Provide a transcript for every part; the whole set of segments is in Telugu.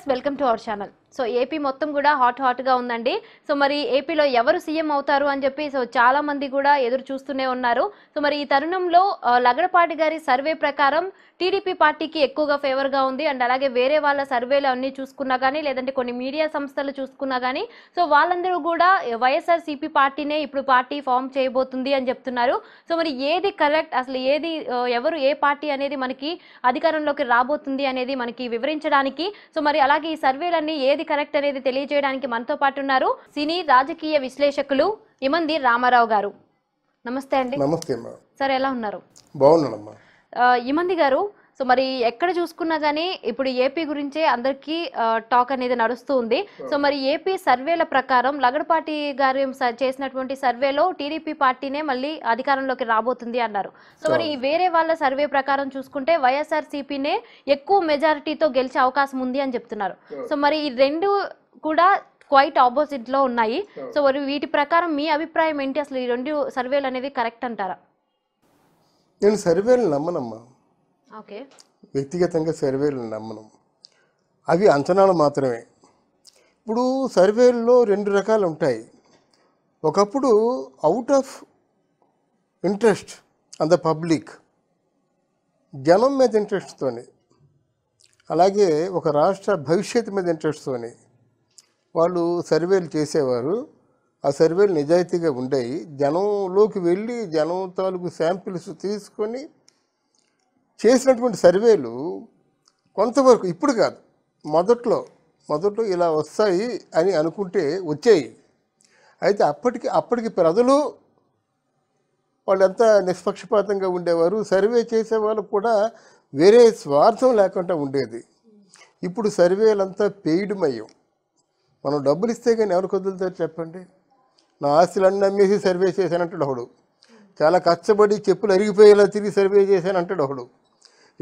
viewers, welcome to our channel. So AP మొత్తం కూడా హాట్ హాట్గా ఉందండి సో మరి ఏపీలో ఎవరు సీఎం అవుతారు అని చెప్పి సో చాలా మంది కూడా ఎదురు చూస్తూనే ఉన్నారు సో మరి ఈ తరుణంలో లగడపాటి గారి సర్వే ప్రకారం టీడీపీ పార్టీకి ఎక్కువగా ఫేవర్గా ఉంది అండ్ అలాగే వేరే వాళ్ళ సర్వేలు అన్నీ చూసుకున్నా కానీ లేదంటే కొన్ని మీడియా సంస్థలు చూసుకున్నా కానీ సో వాళ్ళందరూ కూడా వైఎస్ఆర్ పార్టీనే ఇప్పుడు పార్టీ ఫామ్ చేయబోతుంది అని చెప్తున్నారు సో మరి ఏది కరెక్ట్ అసలు ఏది ఎవరు ఏ పార్టీ అనేది మనకి అధికారంలోకి రాబోతుంది అనేది మనకి వివరించడానికి సో మరి అలాగే ఈ సర్వేలన్నీ ఏది ఏది కరెక్ట్ అనేది తెలియజేయడానికి మనతో పాటు ఉన్నారు సినీ రాజకీయ విశ్లేషకులు ఇమంది రామారావు గారు నమస్తే అండి నమస్తే సార్ ఎలా ఉన్నారు బాగున్నానమ్మా ఇమంది గారు సో మరి ఎక్కడ చూసుకున్నా కానీ ఇప్పుడు ఏపీ గురించే అందరికీ టాక్ అనేది నడుస్తూ ఉంది సో మరి ఏపీ సర్వేల ప్రకారం లగడపాటి గారు చేసినటువంటి సర్వేలో టీడీపీ పార్టీనే మళ్ళీ అధికారంలోకి రాబోతుంది అన్నారు సో మరి వేరే వాళ్ళ సర్వే ప్రకారం చూసుకుంటే వైఎస్ఆర్ సిపినే ఎక్కువ మెజారిటీతో గెలిచే అవకాశం ఉంది అని చెప్తున్నారు సో మరి ఈ రెండు కూడా క్వైట్ ఆపోజిట్ లో ఉన్నాయి సో మరి వీటి ప్రకారం మీ అభిప్రాయం ఏంటి అసలు ఈ రెండు సర్వేలు అనేది కరెక్ట్ అంటారా నేను సర్వేలు నమ్మనమ్మా వ్యక్తిగతంగా సర్వేలు నమ్మను అవి అంచనాలు మాత్రమే ఇప్పుడు సర్వేల్లో రెండు రకాలు ఉంటాయి ఒకప్పుడు out of interest on the public జనం మీద ఇంట్రెస్ట్తోని అలాగే ఒక రాష్ట్ర భవిష్యత్తు మీద ఇంట్రెస్ట్తోని వాళ్ళు సర్వేలు చేసేవారు ఆ సర్వేలు నిజాయితీగా ఉండేవి జనంలోకి వెళ్ళి జనం తాలూకు శాంపిల్స్ తీసుకొని చేసినటువంటి సర్వేలు కొంతవరకు ఇప్పుడు కాదు మొదట్లో మొదట్లో ఇలా వస్తాయి అని అనుకుంటే వచ్చాయి అయితే అప్పటికి అప్పటికి ప్రజలు వాళ్ళు ఎంత నిష్పక్షపాతంగా ఉండేవారు సర్వే చేసే వాళ్ళకు కూడా వేరే స్వార్థం లేకుండా ఉండేది ఇప్పుడు సర్వేలంతా పెయిడ్మయం మనం డబ్బులు ఇస్తే కానీ ఎవరికి వదులుతారు చెప్పండి నా ఆస్తులన్నీ అమ్మేసి సర్వే చేశానంటాడు ఒకడు చాలా కష్టపడి చెప్పులు అరిగిపోయేలా తిరిగి సర్వే చేశానంటాడు ఒకడు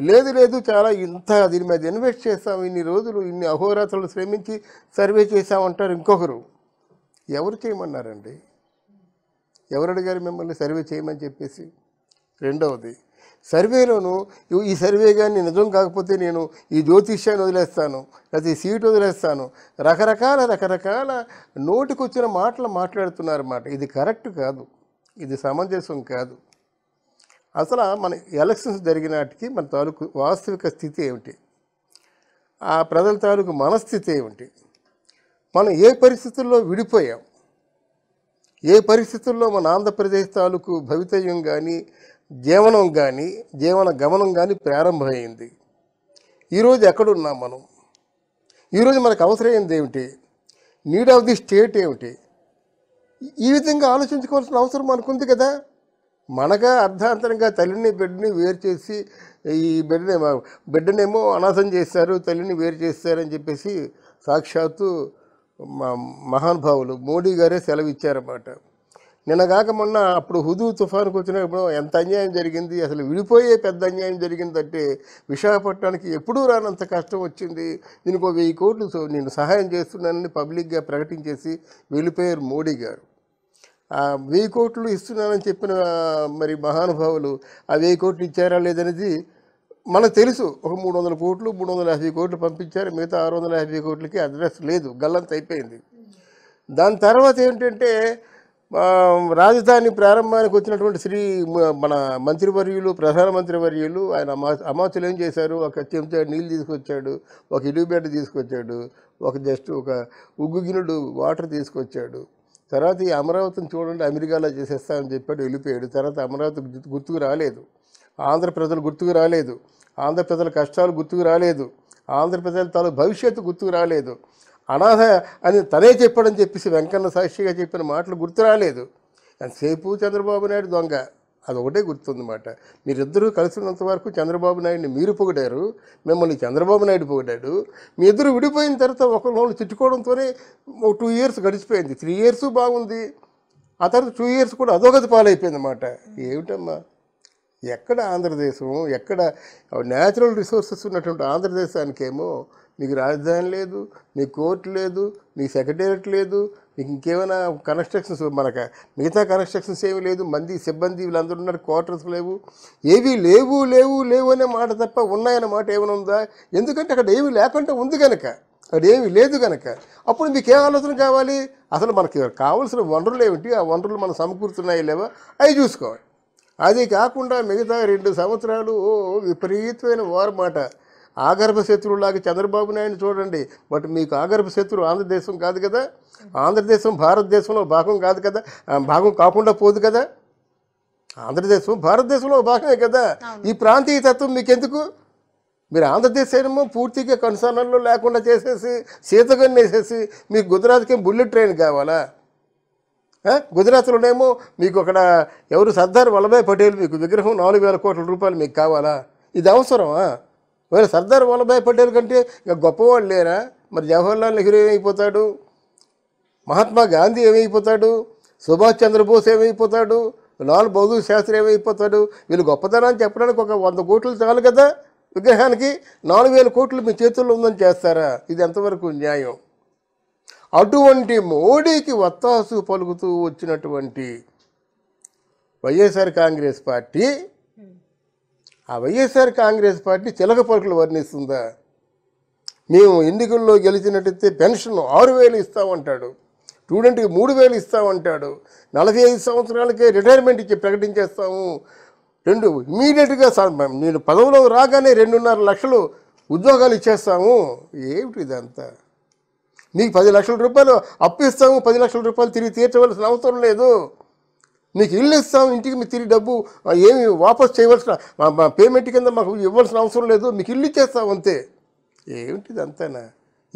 లేదు లేదు చాలా ఇంత దీని మీద ఇన్వెస్ట్ చేస్తాం ఇన్ని రోజులు ఇన్ని అహోరాత్రులు శ్రమించి సర్వే చేశామంటారు ఇంకొకరు ఎవరు చేయమన్నారండి ఎవరు అడిగారు మిమ్మల్ని సర్వే చేయమని చెప్పేసి రెండవది సర్వేలోను ఈ సర్వే కానీ నిజం కాకపోతే నేను ఈ జ్యోతిష్యాన్ని వదిలేస్తాను లేకపోతే ఈ సీట్ వదిలేస్తాను రకరకాల రకరకాల నోటికొచ్చిన మాటలు మాట్లాడుతున్నారు అన్నమాట ఇది కరెక్ట్ కాదు ఇది సమంజసం కాదు అసలు మన ఎలక్షన్స్ జరిగినాటికి మన తాలూకు వాస్తవిక స్థితి ఏమిటి ఆ ప్రజల తాలూకు మనస్థితి ఏమిటి మనం ఏ పరిస్థితుల్లో విడిపోయాం ఏ పరిస్థితుల్లో మన ఆంధ్రప్రదేశ్ తాలూకు భవితవ్యం కానీ జీవనం కానీ జీవన గమనం కానీ ప్రారంభమైంది ఈరోజు ఎక్కడున్నాం మనం ఈరోజు మనకు అవసరమైంది ఏమిటి నీడ్ ఆఫ్ ది స్టేట్ ఏమిటి ఈ విధంగా ఆలోచించుకోవాల్సిన అవసరం మనకుంది కదా మనగా అర్ధాంతరంగా తల్లిని బిడ్డని వేరు చేసి ఈ బిడ్డనే బిడ్డనేమో అనాథం చేశారు తల్లిని వేరు చేస్తారని చెప్పేసి సాక్షాత్తు మా మహానుభావులు మోడీ గారే సెలవు ఇచ్చారన్నమాట నిన్నగాక మొన్న అప్పుడు హుదూ తుఫాన్కి వచ్చినప్పుడు ఎంత అన్యాయం జరిగింది అసలు విడిపోయే పెద్ద అన్యాయం జరిగిందంటే విశాఖపట్నానికి ఎప్పుడూ రానంత కష్టం వచ్చింది దీనికి ఒక వెయ్యి కోట్లు నేను సహాయం చేస్తున్నానని పబ్లిక్గా ప్రకటించేసి వెళ్ళిపోయారు మోడీ గారు వెయ్యి కోట్లు ఇస్తున్నానని చెప్పిన మరి మహానుభావులు ఆ వెయ్యి కోట్లు ఇచ్చారా లేదనేది మనకు తెలుసు ఒక మూడు వందల కోట్లు మూడు వందల యాభై కోట్లు పంపించారు మిగతా ఆరు వందల యాభై కోట్లకి అడ్రస్ లేదు గల్లంత అయిపోయింది దాని తర్వాత ఏంటంటే రాజధాని ప్రారంభానికి వచ్చినటువంటి శ్రీ మన మంత్రివర్యులు ప్రధానమంత్రి వర్యులు ఆయన అమాచులు ఏం చేశారు ఒక చెంచా నీళ్ళు తీసుకొచ్చాడు ఒక ఇలుబెడ్డ తీసుకొచ్చాడు ఒక జస్ట్ ఒక ఉగ్గుగినుడు వాటర్ తీసుకొచ్చాడు తర్వాత ఈ అమరావతిని చూడండి అమెరికాలో చేసేస్తామని చెప్పాడు వెళ్ళిపోయాడు తర్వాత అమరావతి గుర్తుకు రాలేదు ఆంధ్ర ప్రజలు గుర్తుకు రాలేదు ఆంధ్ర ప్రజల కష్టాలు గుర్తుకు రాలేదు ఆంధ్ర ప్రజల తాలూ భవిష్యత్తు గుర్తుకు రాలేదు అనాథ అని తనే చెప్పాడని చెప్పేసి వెంకన్న సాక్షిగా చెప్పిన మాటలు గుర్తు రాలేదు సేపు చంద్రబాబు నాయుడు దొంగ అదొకటే గుర్తుందన్నమాట మీరిద్దరూ కలిసినంత వరకు చంద్రబాబు నాయుడిని మీరు పొగిడారు మిమ్మల్ని చంద్రబాబు నాయుడు పొగిడాడు మీ ఇద్దరు విడిపోయిన తర్వాత ఒక ఒకరినొకరు తిట్టుకోవడంతోనే ఓ టూ ఇయర్స్ గడిచిపోయింది త్రీ ఇయర్స్ బాగుంది ఆ తర్వాత టూ ఇయర్స్ కూడా అదోగతి పాలైపోయింది అన్నమాట ఏమిటమ్మా ఎక్కడ ఆంధ్రదేశం ఎక్కడ న్యాచురల్ రిసోర్సెస్ ఉన్నటువంటి ఆంధ్రదేశానికేమో మీకు రాజధాని లేదు మీకు కోర్టు లేదు మీకు సెక్రటేరియట్ లేదు మీకు ఇంకేమైనా కన్స్ట్రక్షన్స్ మనకు మిగతా కన్స్ట్రక్షన్స్ ఏమీ లేదు మంది సిబ్బంది వీళ్ళందరూ ఉన్నారు క్వార్టర్స్ లేవు ఏవి లేవు లేవు లేవు అనే మాట తప్ప ఉన్నాయనే మాట ఏమైనా ఉందా ఎందుకంటే అక్కడ ఏమీ లేకుండా ఉంది కనుక అక్కడ ఏమీ లేదు కనుక అప్పుడు మీకు ఏ ఆలోచన కావాలి అసలు మనకి కావాల్సిన వనరులు ఏమిటి ఆ వనరులు మనం సమకూరుతున్నాయి లేవా అవి చూసుకోవాలి అది కాకుండా మిగతా రెండు సంవత్సరాలు విపరీతమైన వారమాట ఆగర్భ శత్రువులాగా చంద్రబాబు నాయుడు చూడండి బట్ మీకు ఆగర్భ శత్రువు ఆంధ్రదేశం కాదు కదా ఆంధ్రదేశం భారతదేశంలో భాగం కాదు కదా భాగం కాకుండా పోదు కదా ఆంధ్రదేశం భారతదేశంలో భాగమే కదా ఈ ప్రాంతీయ తత్వం మీకెందుకు మీరు ఆంధ్రదేశం పూర్తిగా కన్సర్నర్లు లేకుండా చేసేసి సీతగన్నేసేసి మీకు గుజరాత్కి బుల్లెట్ ట్రైన్ కావాలా గుజరాత్లోనేమో మీకు అక్కడ ఎవరు సర్దార్ వల్లభాయ్ పటేల్ మీకు విగ్రహం నాలుగు వేల కోట్ల రూపాయలు మీకు కావాలా ఇది అవసరమా మరి సర్దార్ వల్లభాయ్ పటేల్ కంటే ఇక గొప్పవాళ్ళు లేరా మరి జవహర్లాల్ నెహ్రూ ఏమైపోతాడు మహాత్మా గాంధీ ఏమైపోతాడు సుభాష్ చంద్రబోస్ ఏమైపోతాడు లాల్ బహదూర్ శాస్త్రి ఏమైపోతాడు వీళ్ళు గొప్పతనాన్ని చెప్పడానికి ఒక వంద కోట్లు చాలు కదా విగ్రహానికి నాలుగు వేల కోట్లు మీ చేతుల్లో ఉందని చేస్తారా ఇది ఎంతవరకు న్యాయం అటువంటి మోడీకి వత్తాసు పలుకుతూ వచ్చినటువంటి వైఎస్ఆర్ కాంగ్రెస్ పార్టీ ఆ వైఎస్ఆర్ కాంగ్రెస్ పార్టీ చిలక పలుకులు వర్ణిస్తుందా మేము ఎన్నికల్లో గెలిచినట్టయితే పెన్షన్ ఆరు వేలు ఇస్తామంటాడు స్టూడెంట్కి మూడు వేలు ఇస్తామంటాడు నలభై ఐదు సంవత్సరాలకే రిటైర్మెంట్ ఇచ్చి ప్రకటించేస్తాము రెండు ఇమీడియట్గా నేను పదవులో రాగానే రెండున్నర లక్షలు ఉద్యోగాలు ఇచ్చేస్తాము ఏమిటి ఇదంతా నీకు పది లక్షల రూపాయలు అప్పు ఇస్తాము పది లక్షల రూపాయలు తిరిగి తీర్చవలసిన అవసరం లేదు మీకు ఇల్లు ఇస్తాం ఇంటికి మీ తిరిగి డబ్బు ఏమి వాపస్ చేయవలసిన పేమెంట్ కింద మాకు ఇవ్వాల్సిన అవసరం లేదు మీకు ఇల్లు ఇచ్చేస్తాం అంతే ఏమిటిది అంతేనా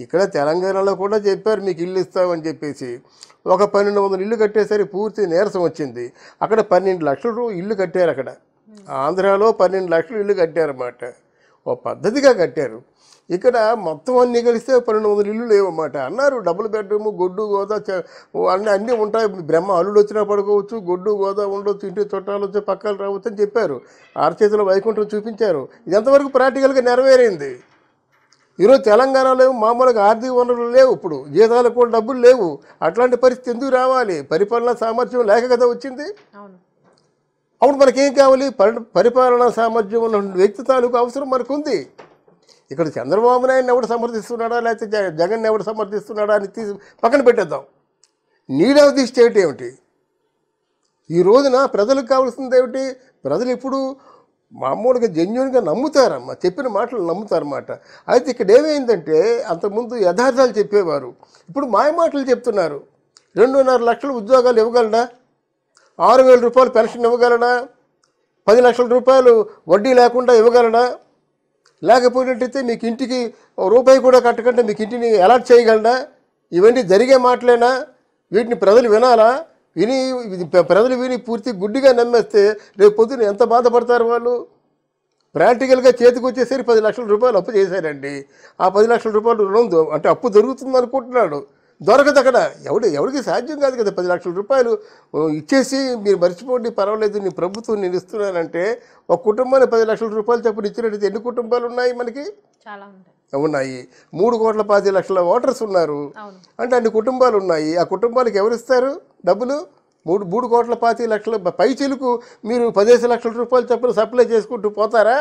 ఇక్కడ తెలంగాణలో కూడా చెప్పారు మీకు ఇల్లు ఇస్తామని చెప్పేసి ఒక పన్నెండు వందల ఇల్లు కట్టేసరికి పూర్తి నీరసం వచ్చింది అక్కడ పన్నెండు లక్షలు ఇల్లు కట్టారు అక్కడ ఆంధ్రాలో పన్నెండు లక్షలు ఇల్లు కట్టారన్నమాట ఓ పద్ధతిగా కట్టారు ఇక్కడ మొత్తం అన్ని కలిస్తే పన్నెండు వందల ఇల్లు లేవన్నమాట అన్నారు డబుల్ బెడ్రూమ్ గొడ్డు గోదా అన్నీ అన్నీ ఉంటాయి బ్రహ్మ అల్లుడు వచ్చినా పడుకోవచ్చు గొడ్డు గోదా ఉండొచ్చు ఇంటి చుట్టాలు వచ్చి పక్కలు రావచ్చు అని చెప్పారు ఆరచేతిలో వైకుంఠం చూపించారు ఇది ఎంతవరకు ప్రాక్టికల్గా నెరవేరింది ఈరోజు తెలంగాణలో మామూలుగా ఆర్థిక వనరులు లేవు ఇప్పుడు జీతాలు కూడా డబ్బులు లేవు అట్లాంటి పరిస్థితి ఎందుకు రావాలి పరిపాలనా సామర్థ్యం లేక కదా వచ్చింది అప్పుడు మనకేం కావాలి పరి పరిపాలనా సామర్థ్యం ఉన్న వ్యక్తి తాలూకు అవసరం మనకుంది ఇక్కడ చంద్రబాబు నాయుడిని ఎవడు సమర్థిస్తున్నాడా లేకపోతే జగన్ ఎవడు సమర్థిస్తున్నాడా అని తీసి పక్కన పెట్టేద్దాం నీడ్ ఆఫ్ ది స్టేట్ ఏమిటి ఈ రోజున ప్రజలకు కావాల్సింది ఏమిటి ప్రజలు ఇప్పుడు మామూలుగా జెన్యున్గా నమ్ముతారమ్మా చెప్పిన మాటలు నమ్ముతారన్నమాట అయితే ఇక్కడ ఏమైందంటే అంతకుముందు యథార్థాలు చెప్పేవారు ఇప్పుడు మాయ మాటలు చెప్తున్నారు రెండున్నర లక్షల ఉద్యోగాలు ఇవ్వగలడా ఆరు వేల రూపాయలు పెన్షన్ ఇవ్వగలడా పది లక్షల రూపాయలు వడ్డీ లేకుండా ఇవ్వగలడా లేకపోయినట్టయితే మీకు ఇంటికి రూపాయి కూడా కట్టకుండా మీకు ఇంటిని అలర్ట్ చేయగలనా ఇవన్నీ జరిగే మాటలేనా వీటిని ప్రజలు వినాలా విని ప్రజలు విని పూర్తి గుడ్డిగా నమ్మేస్తే రేపు పొద్దున ఎంత బాధపడతారు వాళ్ళు ప్రాక్టికల్గా చేతికి వచ్చేసరికి పది లక్షల రూపాయలు అప్పు చేశారండి ఆ పది లక్షల రూపాయలు రుణం అంటే అప్పు దొరుకుతుంది అనుకుంటున్నాడు దొరకదు అక్కడ ఎవడు ఎవరికి సాధ్యం కాదు కదా పది లక్షల రూపాయలు ఇచ్చేసి మీరు మర్చిపోండి పర్వాలేదు నేను ప్రభుత్వం నేను ఇస్తున్నానంటే ఒక కుటుంబాన్ని పది లక్షల రూపాయలు చప్పుడు ఇచ్చినట్టు ఎన్ని కుటుంబాలు ఉన్నాయి మనకి ఉన్నాయి మూడు కోట్ల పది లక్షల ఓటర్స్ ఉన్నారు అంటే అన్ని కుటుంబాలు ఉన్నాయి ఆ కుటుంబాలకు ఎవరిస్తారు డబ్బులు మూడు మూడు కోట్ల పాతి లక్షల పై చిలుకు మీరు పదిహేను లక్షల రూపాయలు చప్పులు సప్లై చేసుకుంటూ పోతారా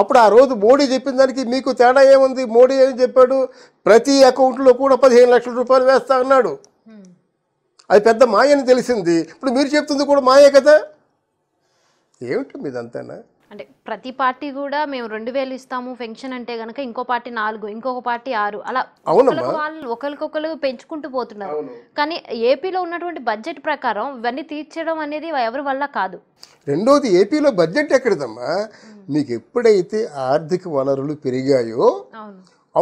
అప్పుడు ఆ రోజు మోడీ చెప్పిన దానికి మీకు తేడా ఏముంది మోడీ అని చెప్పాడు ప్రతి అకౌంట్లో కూడా పదిహేను లక్షల రూపాయలు వేస్తా అన్నాడు అది పెద్ద మాయని తెలిసింది ఇప్పుడు మీరు చెప్తుంది కూడా మాయే కదా ఏమిటి మీదంతేనా అంటే ప్రతి పార్టీ కూడా మేము రెండు వేలు ఇస్తాము పెన్షన్ అంటే గనక ఇంకో పార్టీ నాలుగు ఇంకొక పార్టీ ఆరు అలా వాళ్ళు ఒకరికొకరు పెంచుకుంటూ పోతున్నారు కానీ ఏపీలో ఉన్నటువంటి బడ్జెట్ ప్రకారం ఇవన్నీ తీర్చడం అనేది ఎవరి వల్ల కాదు రెండోది ఏపీలో బడ్జెట్ ఎక్కడదమ్మా మీకు ఎప్పుడైతే ఆర్థిక వనరులు పెరిగాయో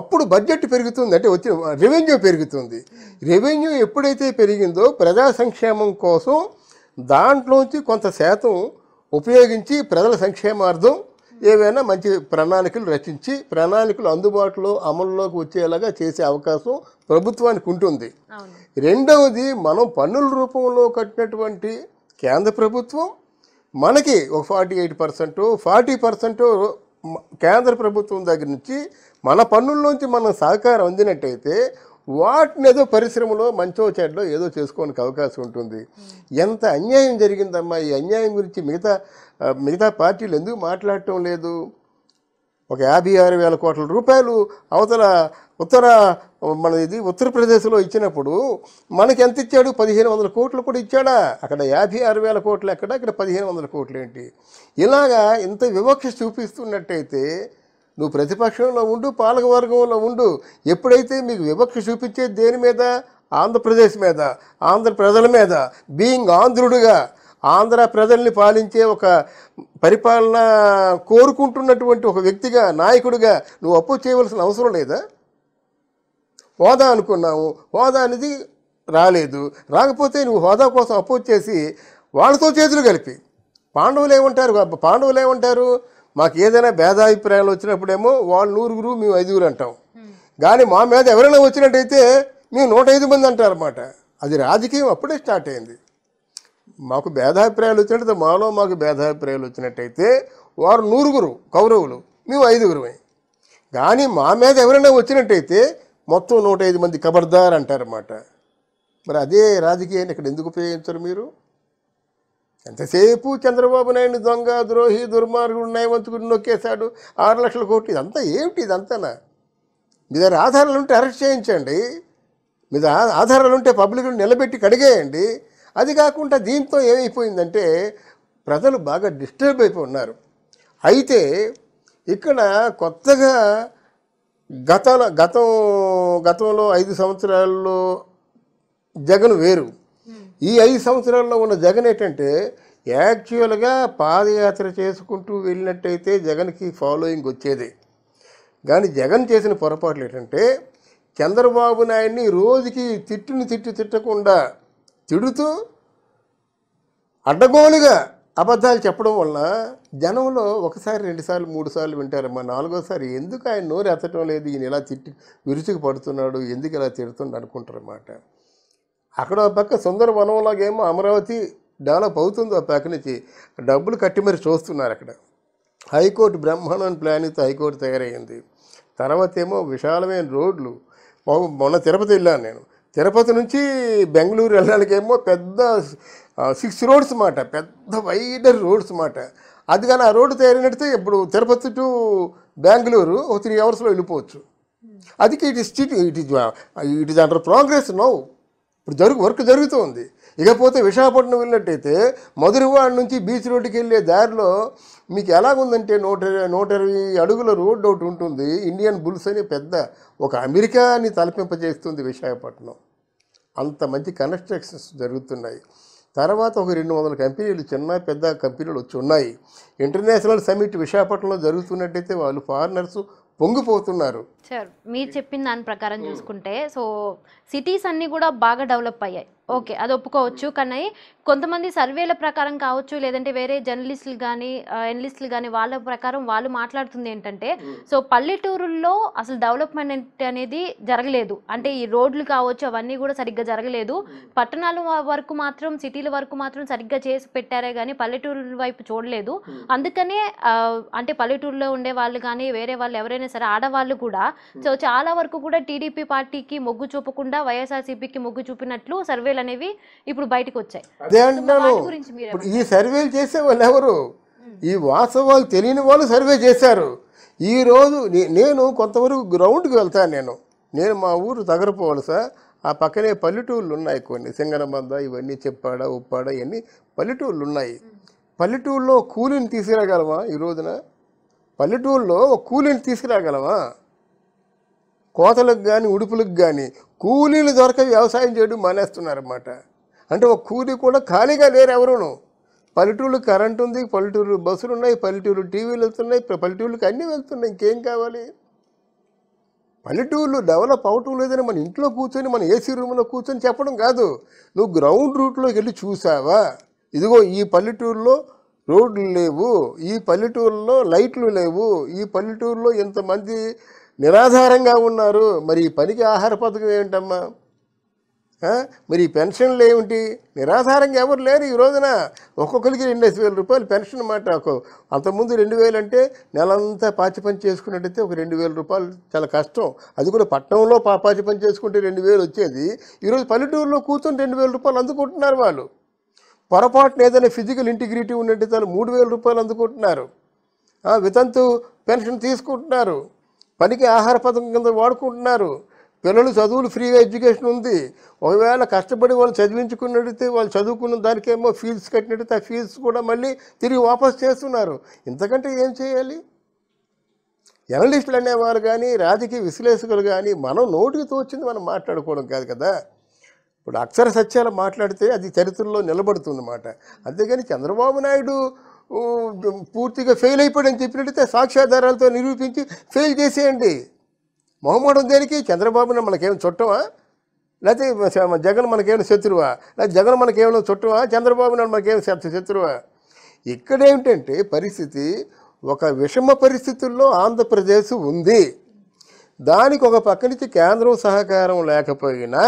అప్పుడు బడ్జెట్ పెరుగుతుంది అంటే వచ్చిన రెవెన్యూ పెరుగుతుంది రెవెన్యూ ఎప్పుడైతే పెరిగిందో ప్రజా సంక్షేమం కోసం దాంట్లోంచి కొంత శాతం ఉపయోగించి ప్రజల సంక్షేమార్థం ఏవైనా మంచి ప్రణాళికలు రచించి ప్రణాళికలు అందుబాటులో అమల్లోకి వచ్చేలాగా చేసే అవకాశం ప్రభుత్వానికి ఉంటుంది రెండవది మనం పన్నుల రూపంలో కట్టినటువంటి కేంద్ర ప్రభుత్వం మనకి ఒక forty eight percent forty percent కేంద్ర ప్రభుత్వం దగ్గర నుంచి మన పన్నుల్లోంచి మనం సహకారం అందినట్టయితే వాటిని ఏదో పరిశ్రమలో మంచో చెడ్డలో ఏదో చేసుకోవడానికి అవకాశం ఉంటుంది ఎంత అన్యాయం జరిగిందమ్మా ఈ అన్యాయం గురించి మిగతా మిగతా పార్టీలు ఎందుకు మాట్లాడటం లేదు ఒక యాభై ఆరు వేల కోట్ల రూపాయలు అవతల ఉత్తర మన ఇది ఉత్తరప్రదేశ్లో ఇచ్చినప్పుడు మనకి ఎంత ఇచ్చాడు పదిహేను వందల కోట్లు కూడా ఇచ్చాడా అక్కడ యాభై ఆరు వేల కోట్లు ఎక్కడ ఇక్కడ పదిహేను వందల కోట్లు ఏంటి ఇలాగా ఇంత వివక్ష చూపిస్తున్నట్టయితే నువ్వు ప్రతిపక్షంలో ఉండు పాలక వర్గంలో ఉండు ఎప్పుడైతే మీకు వివక్ష చూపించే దేని మీద ఆంధ్రప్రదేశ్ మీద ఆంధ్ర ప్రజల మీద బీయింగ్ ఆంధ్రుడుగా ఆంధ్ర ప్రజల్ని పాలించే ఒక పరిపాలన కోరుకుంటున్నటువంటి ఒక వ్యక్తిగా నాయకుడిగా నువ్వు అప్పు చేయవలసిన అవసరం లేదా హోదా అనుకున్నావు హోదా అనేది రాలేదు రాకపోతే నువ్వు హోదా కోసం అప్పు చేసి వాళ్ళతో చేతులు కలిపి పాండవులు ఏమంటారు పాండవులు ఏమంటారు మాకు ఏదైనా భేదాభిప్రాయాలు వచ్చినప్పుడేమో వాళ్ళు నూరుగురు మేము ఐదుగురు అంటాం కానీ మా మీద ఎవరైనా వచ్చినట్టయితే మేము నూట ఐదు మంది అంటారన్నమాట అది రాజకీయం అప్పుడే స్టార్ట్ అయింది మాకు భేదాభిప్రాయాలు వచ్చినట్టు మాలో మాకు భేదాభిప్రాయాలు వచ్చినట్టయితే వారు నూరుగురు కౌరవులు మేము ఐదుగురమే కానీ మా మీద ఎవరైనా వచ్చినట్టయితే మొత్తం నూట ఐదు మంది కబర్దార్ అంటారన్నమాట మరి అదే రాజకీయాన్ని ఇక్కడ ఎందుకు ఉపయోగించరు మీరు ఎంతసేపు చంద్రబాబు నాయుడు దొంగ ద్రోహి దుర్మార్గుడు నయవంతుకుడు నొక్కేశాడు ఆరు లక్షల కోట్లు ఇదంతా ఏమిటి ఇదంతానా మీ దగ్గర ఆధారాలు ఉంటే అరెస్ట్ చేయించండి మీద ఆధారాలు ఉంటే పబ్లిక్ను నిలబెట్టి కడిగేయండి అది కాకుండా దీంతో ఏమైపోయిందంటే ప్రజలు బాగా డిస్టర్బ్ అయిపోయి ఉన్నారు అయితే ఇక్కడ కొత్తగా గత గతం గతంలో ఐదు సంవత్సరాల్లో జగన్ వేరు ఈ ఐదు సంవత్సరాల్లో ఉన్న జగన్ ఏంటంటే యాక్చువల్గా పాదయాత్ర చేసుకుంటూ వెళ్ళినట్టయితే జగన్కి ఫాలోయింగ్ వచ్చేది కానీ జగన్ చేసిన పొరపాట్లు ఏంటంటే చంద్రబాబు నాయుడిని రోజుకి తిట్టుని తిట్టు తిట్టకుండా తిడుతూ అడ్డగోలుగా అబద్ధాలు చెప్పడం వలన జనంలో ఒకసారి రెండుసార్లు మూడు సార్లు వింటారు మా నాలుగోసారి ఎందుకు ఆయన నోరు ఎత్తడం లేదు ఈయన ఇలా తిట్టి విరుచుకు పడుతున్నాడు ఎందుకు ఇలా తిడుతుండ అనుకుంటారు అన్నమాట అక్కడ పక్క సుందర వనంలాగేమో అమరావతి డెవలప్ అవుతుంది ఆ పక్క నుంచి డబ్బులు కట్టి మరి చూస్తున్నారు అక్కడ హైకోర్టు బ్రహ్మాండం ఇస్తే హైకోర్టు తయారైంది తర్వాత ఏమో విశాలమైన రోడ్లు మొన్న తిరుపతి వెళ్ళాను నేను తిరుపతి నుంచి బెంగళూరు వెళ్ళడానికేమో పెద్ద సిక్స్ రోడ్స్ మాట పెద్ద వైడర్ రోడ్స్ మాట అది కానీ ఆ రోడ్డు తయారైనట్టు ఇప్పుడు తిరుపతి టు బెంగళూరు ఒక త్రీ అవర్స్లో వెళ్ళిపోవచ్చు అది it is it is it is under progress now ఇప్పుడు జరుగు వర్క్ జరుగుతూ ఉంది ఇకపోతే విశాఖపట్నం వెళ్ళినట్టయితే మధురవాడ నుంచి బీచ్ రోడ్డుకి వెళ్ళే దారిలో మీకు ఎలాగుందంటే నూట నూట ఇరవై అడుగుల రోడ్డు ఒకటి ఉంటుంది ఇండియన్ బుల్స్ అనే పెద్ద ఒక అమెరికాని తలపింపజేస్తుంది విశాఖపట్నం అంత మంచి కన్స్ట్రక్షన్స్ జరుగుతున్నాయి తర్వాత ఒక రెండు వందల కంపెనీలు చిన్న పెద్ద కంపెనీలు వచ్చి ఉన్నాయి ఇంటర్నేషనల్ సమ్మిట్ విశాఖపట్నంలో జరుగుతున్నట్టయితే వాళ్ళు ఫారినర్సు పొంగిపోతున్నారు సార్ మీరు చెప్పిన దాని ప్రకారం చూసుకుంటే సో సిటీస్ అన్నీ కూడా బాగా డెవలప్ అయ్యాయి ఓకే అది ఒప్పుకోవచ్చు కానీ కొంతమంది సర్వేల ప్రకారం కావచ్చు లేదంటే వేరే జర్నలిస్టులు కానీ ఎనలిస్టులు కానీ వాళ్ళ ప్రకారం వాళ్ళు మాట్లాడుతుంది ఏంటంటే సో పల్లెటూరుల్లో అసలు డెవలప్మెంట్ అనేది జరగలేదు అంటే ఈ రోడ్లు కావచ్చు అవన్నీ కూడా సరిగ్గా జరగలేదు పట్టణాల వరకు మాత్రం సిటీల వరకు మాత్రం సరిగ్గా చేసి పెట్టారే కానీ పల్లెటూరు వైపు చూడలేదు అందుకనే అంటే పల్లెటూరులో ఉండే వాళ్ళు కానీ వేరే వాళ్ళు ఎవరైనా సరే ఆడవాళ్ళు కూడా సో చాలా వరకు కూడా టీడీపీ పార్టీకి మొగ్గు చూపకుండా వైఎస్ఆర్సీపీకి మొగ్గు చూపినట్లు సర్వేలు విషయాలు అనేవి ఇప్పుడు బయటకు వచ్చాయి అదే అంటున్నాను ఈ సర్వేలు చేసే వాళ్ళు ఎవరు ఈ వాస్తవాలు తెలియని వాళ్ళు సర్వే చేశారు ఈరోజు నేను కొంతవరకు గ్రౌండ్కి వెళ్తాను నేను నేను మా ఊరు తగరపోవాలి సార్ ఆ పక్కనే పల్లెటూళ్ళు ఉన్నాయి కొన్ని సింగనబంద ఇవన్నీ చెప్పాడ ఉప్పాడ ఇవన్నీ పల్లెటూళ్ళు ఉన్నాయి పల్లెటూళ్ళలో కూలీని తీసుకురాగలవా ఈ రోజున పల్లెటూళ్ళలో ఒక కూలీని తీసుకురాగలవా కోతలకు కానీ ఉడుపులకు కానీ కూలీలు దొరక వ్యవసాయం చేయడం మానేస్తున్నారన్నమాట అంటే ఒక కూలీ కూడా ఖాళీగా లేరు ఎవరును పల్లెటూళ్ళు కరెంట్ ఉంది పల్లెటూరు బస్సులు ఉన్నాయి పల్లెటూరు టీవీలు వెళ్తున్నాయి పల్లెటూళ్ళకి అన్నీ వెళ్తున్నాయి ఇంకేం కావాలి పల్లెటూళ్ళు డెవలప్ అవటం లేదని మన ఇంట్లో కూర్చొని మన ఏసీ రూమ్లో కూర్చొని చెప్పడం కాదు నువ్వు గ్రౌండ్ రూట్లోకి వెళ్ళి చూసావా ఇదిగో ఈ పల్లెటూరులో రోడ్లు లేవు ఈ పల్లెటూరులో లైట్లు లేవు ఈ పల్లెటూరులో ఇంతమంది నిరాధారంగా ఉన్నారు మరి పనికి ఆహార పథకం ఏమిటమ్మా మరి పెన్షన్లు ఏమిటి నిరాధారంగా ఎవరు లేరు ఈ రోజున ఒక్కొక్కరికి రెండు వేల రూపాయలు పెన్షన్ మాట అంతకుముందు రెండు వేలు అంటే నెలంతా పాచి పని చేసుకున్నట్టయితే ఒక రెండు వేల రూపాయలు చాలా కష్టం అది కూడా పట్టణంలో పా పాచి పని చేసుకుంటే రెండు వేలు వచ్చేది ఈరోజు పల్లెటూరులో కూర్చొని రెండు వేల రూపాయలు అందుకుంటున్నారు వాళ్ళు పొరపాటున ఏదైనా ఫిజికల్ ఇంటిగ్రిటీ ఉన్నట్టు మూడు వేల రూపాయలు అందుకుంటున్నారు వితంతు పెన్షన్ తీసుకుంటున్నారు పనికి ఆహార పథకం కింద వాడుకుంటున్నారు పిల్లలు చదువులు ఫ్రీగా ఎడ్యుకేషన్ ఉంది ఒకవేళ కష్టపడి వాళ్ళు చదివించుకున్నట్టయితే వాళ్ళు చదువుకున్న దానికేమో ఫీజు కట్టినట్టయితే ఆ ఫీజు కూడా మళ్ళీ తిరిగి వాపస్ చేస్తున్నారు ఇంతకంటే ఏం చేయాలి ఎనలిస్టులు అనేవారు కానీ రాజకీయ విశ్లేషకులు కానీ మనం నోటికి తోచింది మనం మాట్లాడుకోవడం కాదు కదా ఇప్పుడు అక్షర సత్యాలు మాట్లాడితే అది చరిత్రలో నిలబడుతుందన్నమాట అంతేగాని చంద్రబాబు నాయుడు పూర్తిగా ఫెయిల్ అయిపోయాడని చెప్పినట్టయితే సాక్ష్యాధారాలతో నిరూపించి ఫెయిల్ చేసేయండి మొహమాటం దేనికి చంద్రబాబుని మనకేం చుట్టమా లేకపోతే జగన్ మనకేమైనా శత్రువా లేకపోతే జగన్ మనకేమైనా చుట్టమా చంద్రబాబు నాయుడు మనకేమైనా శత్రువా శత్రువా ఏమిటంటే పరిస్థితి ఒక విషమ పరిస్థితుల్లో ఆంధ్రప్రదేశ్ ఉంది దానికి ఒక పక్క నుంచి కేంద్రం సహకారం లేకపోయినా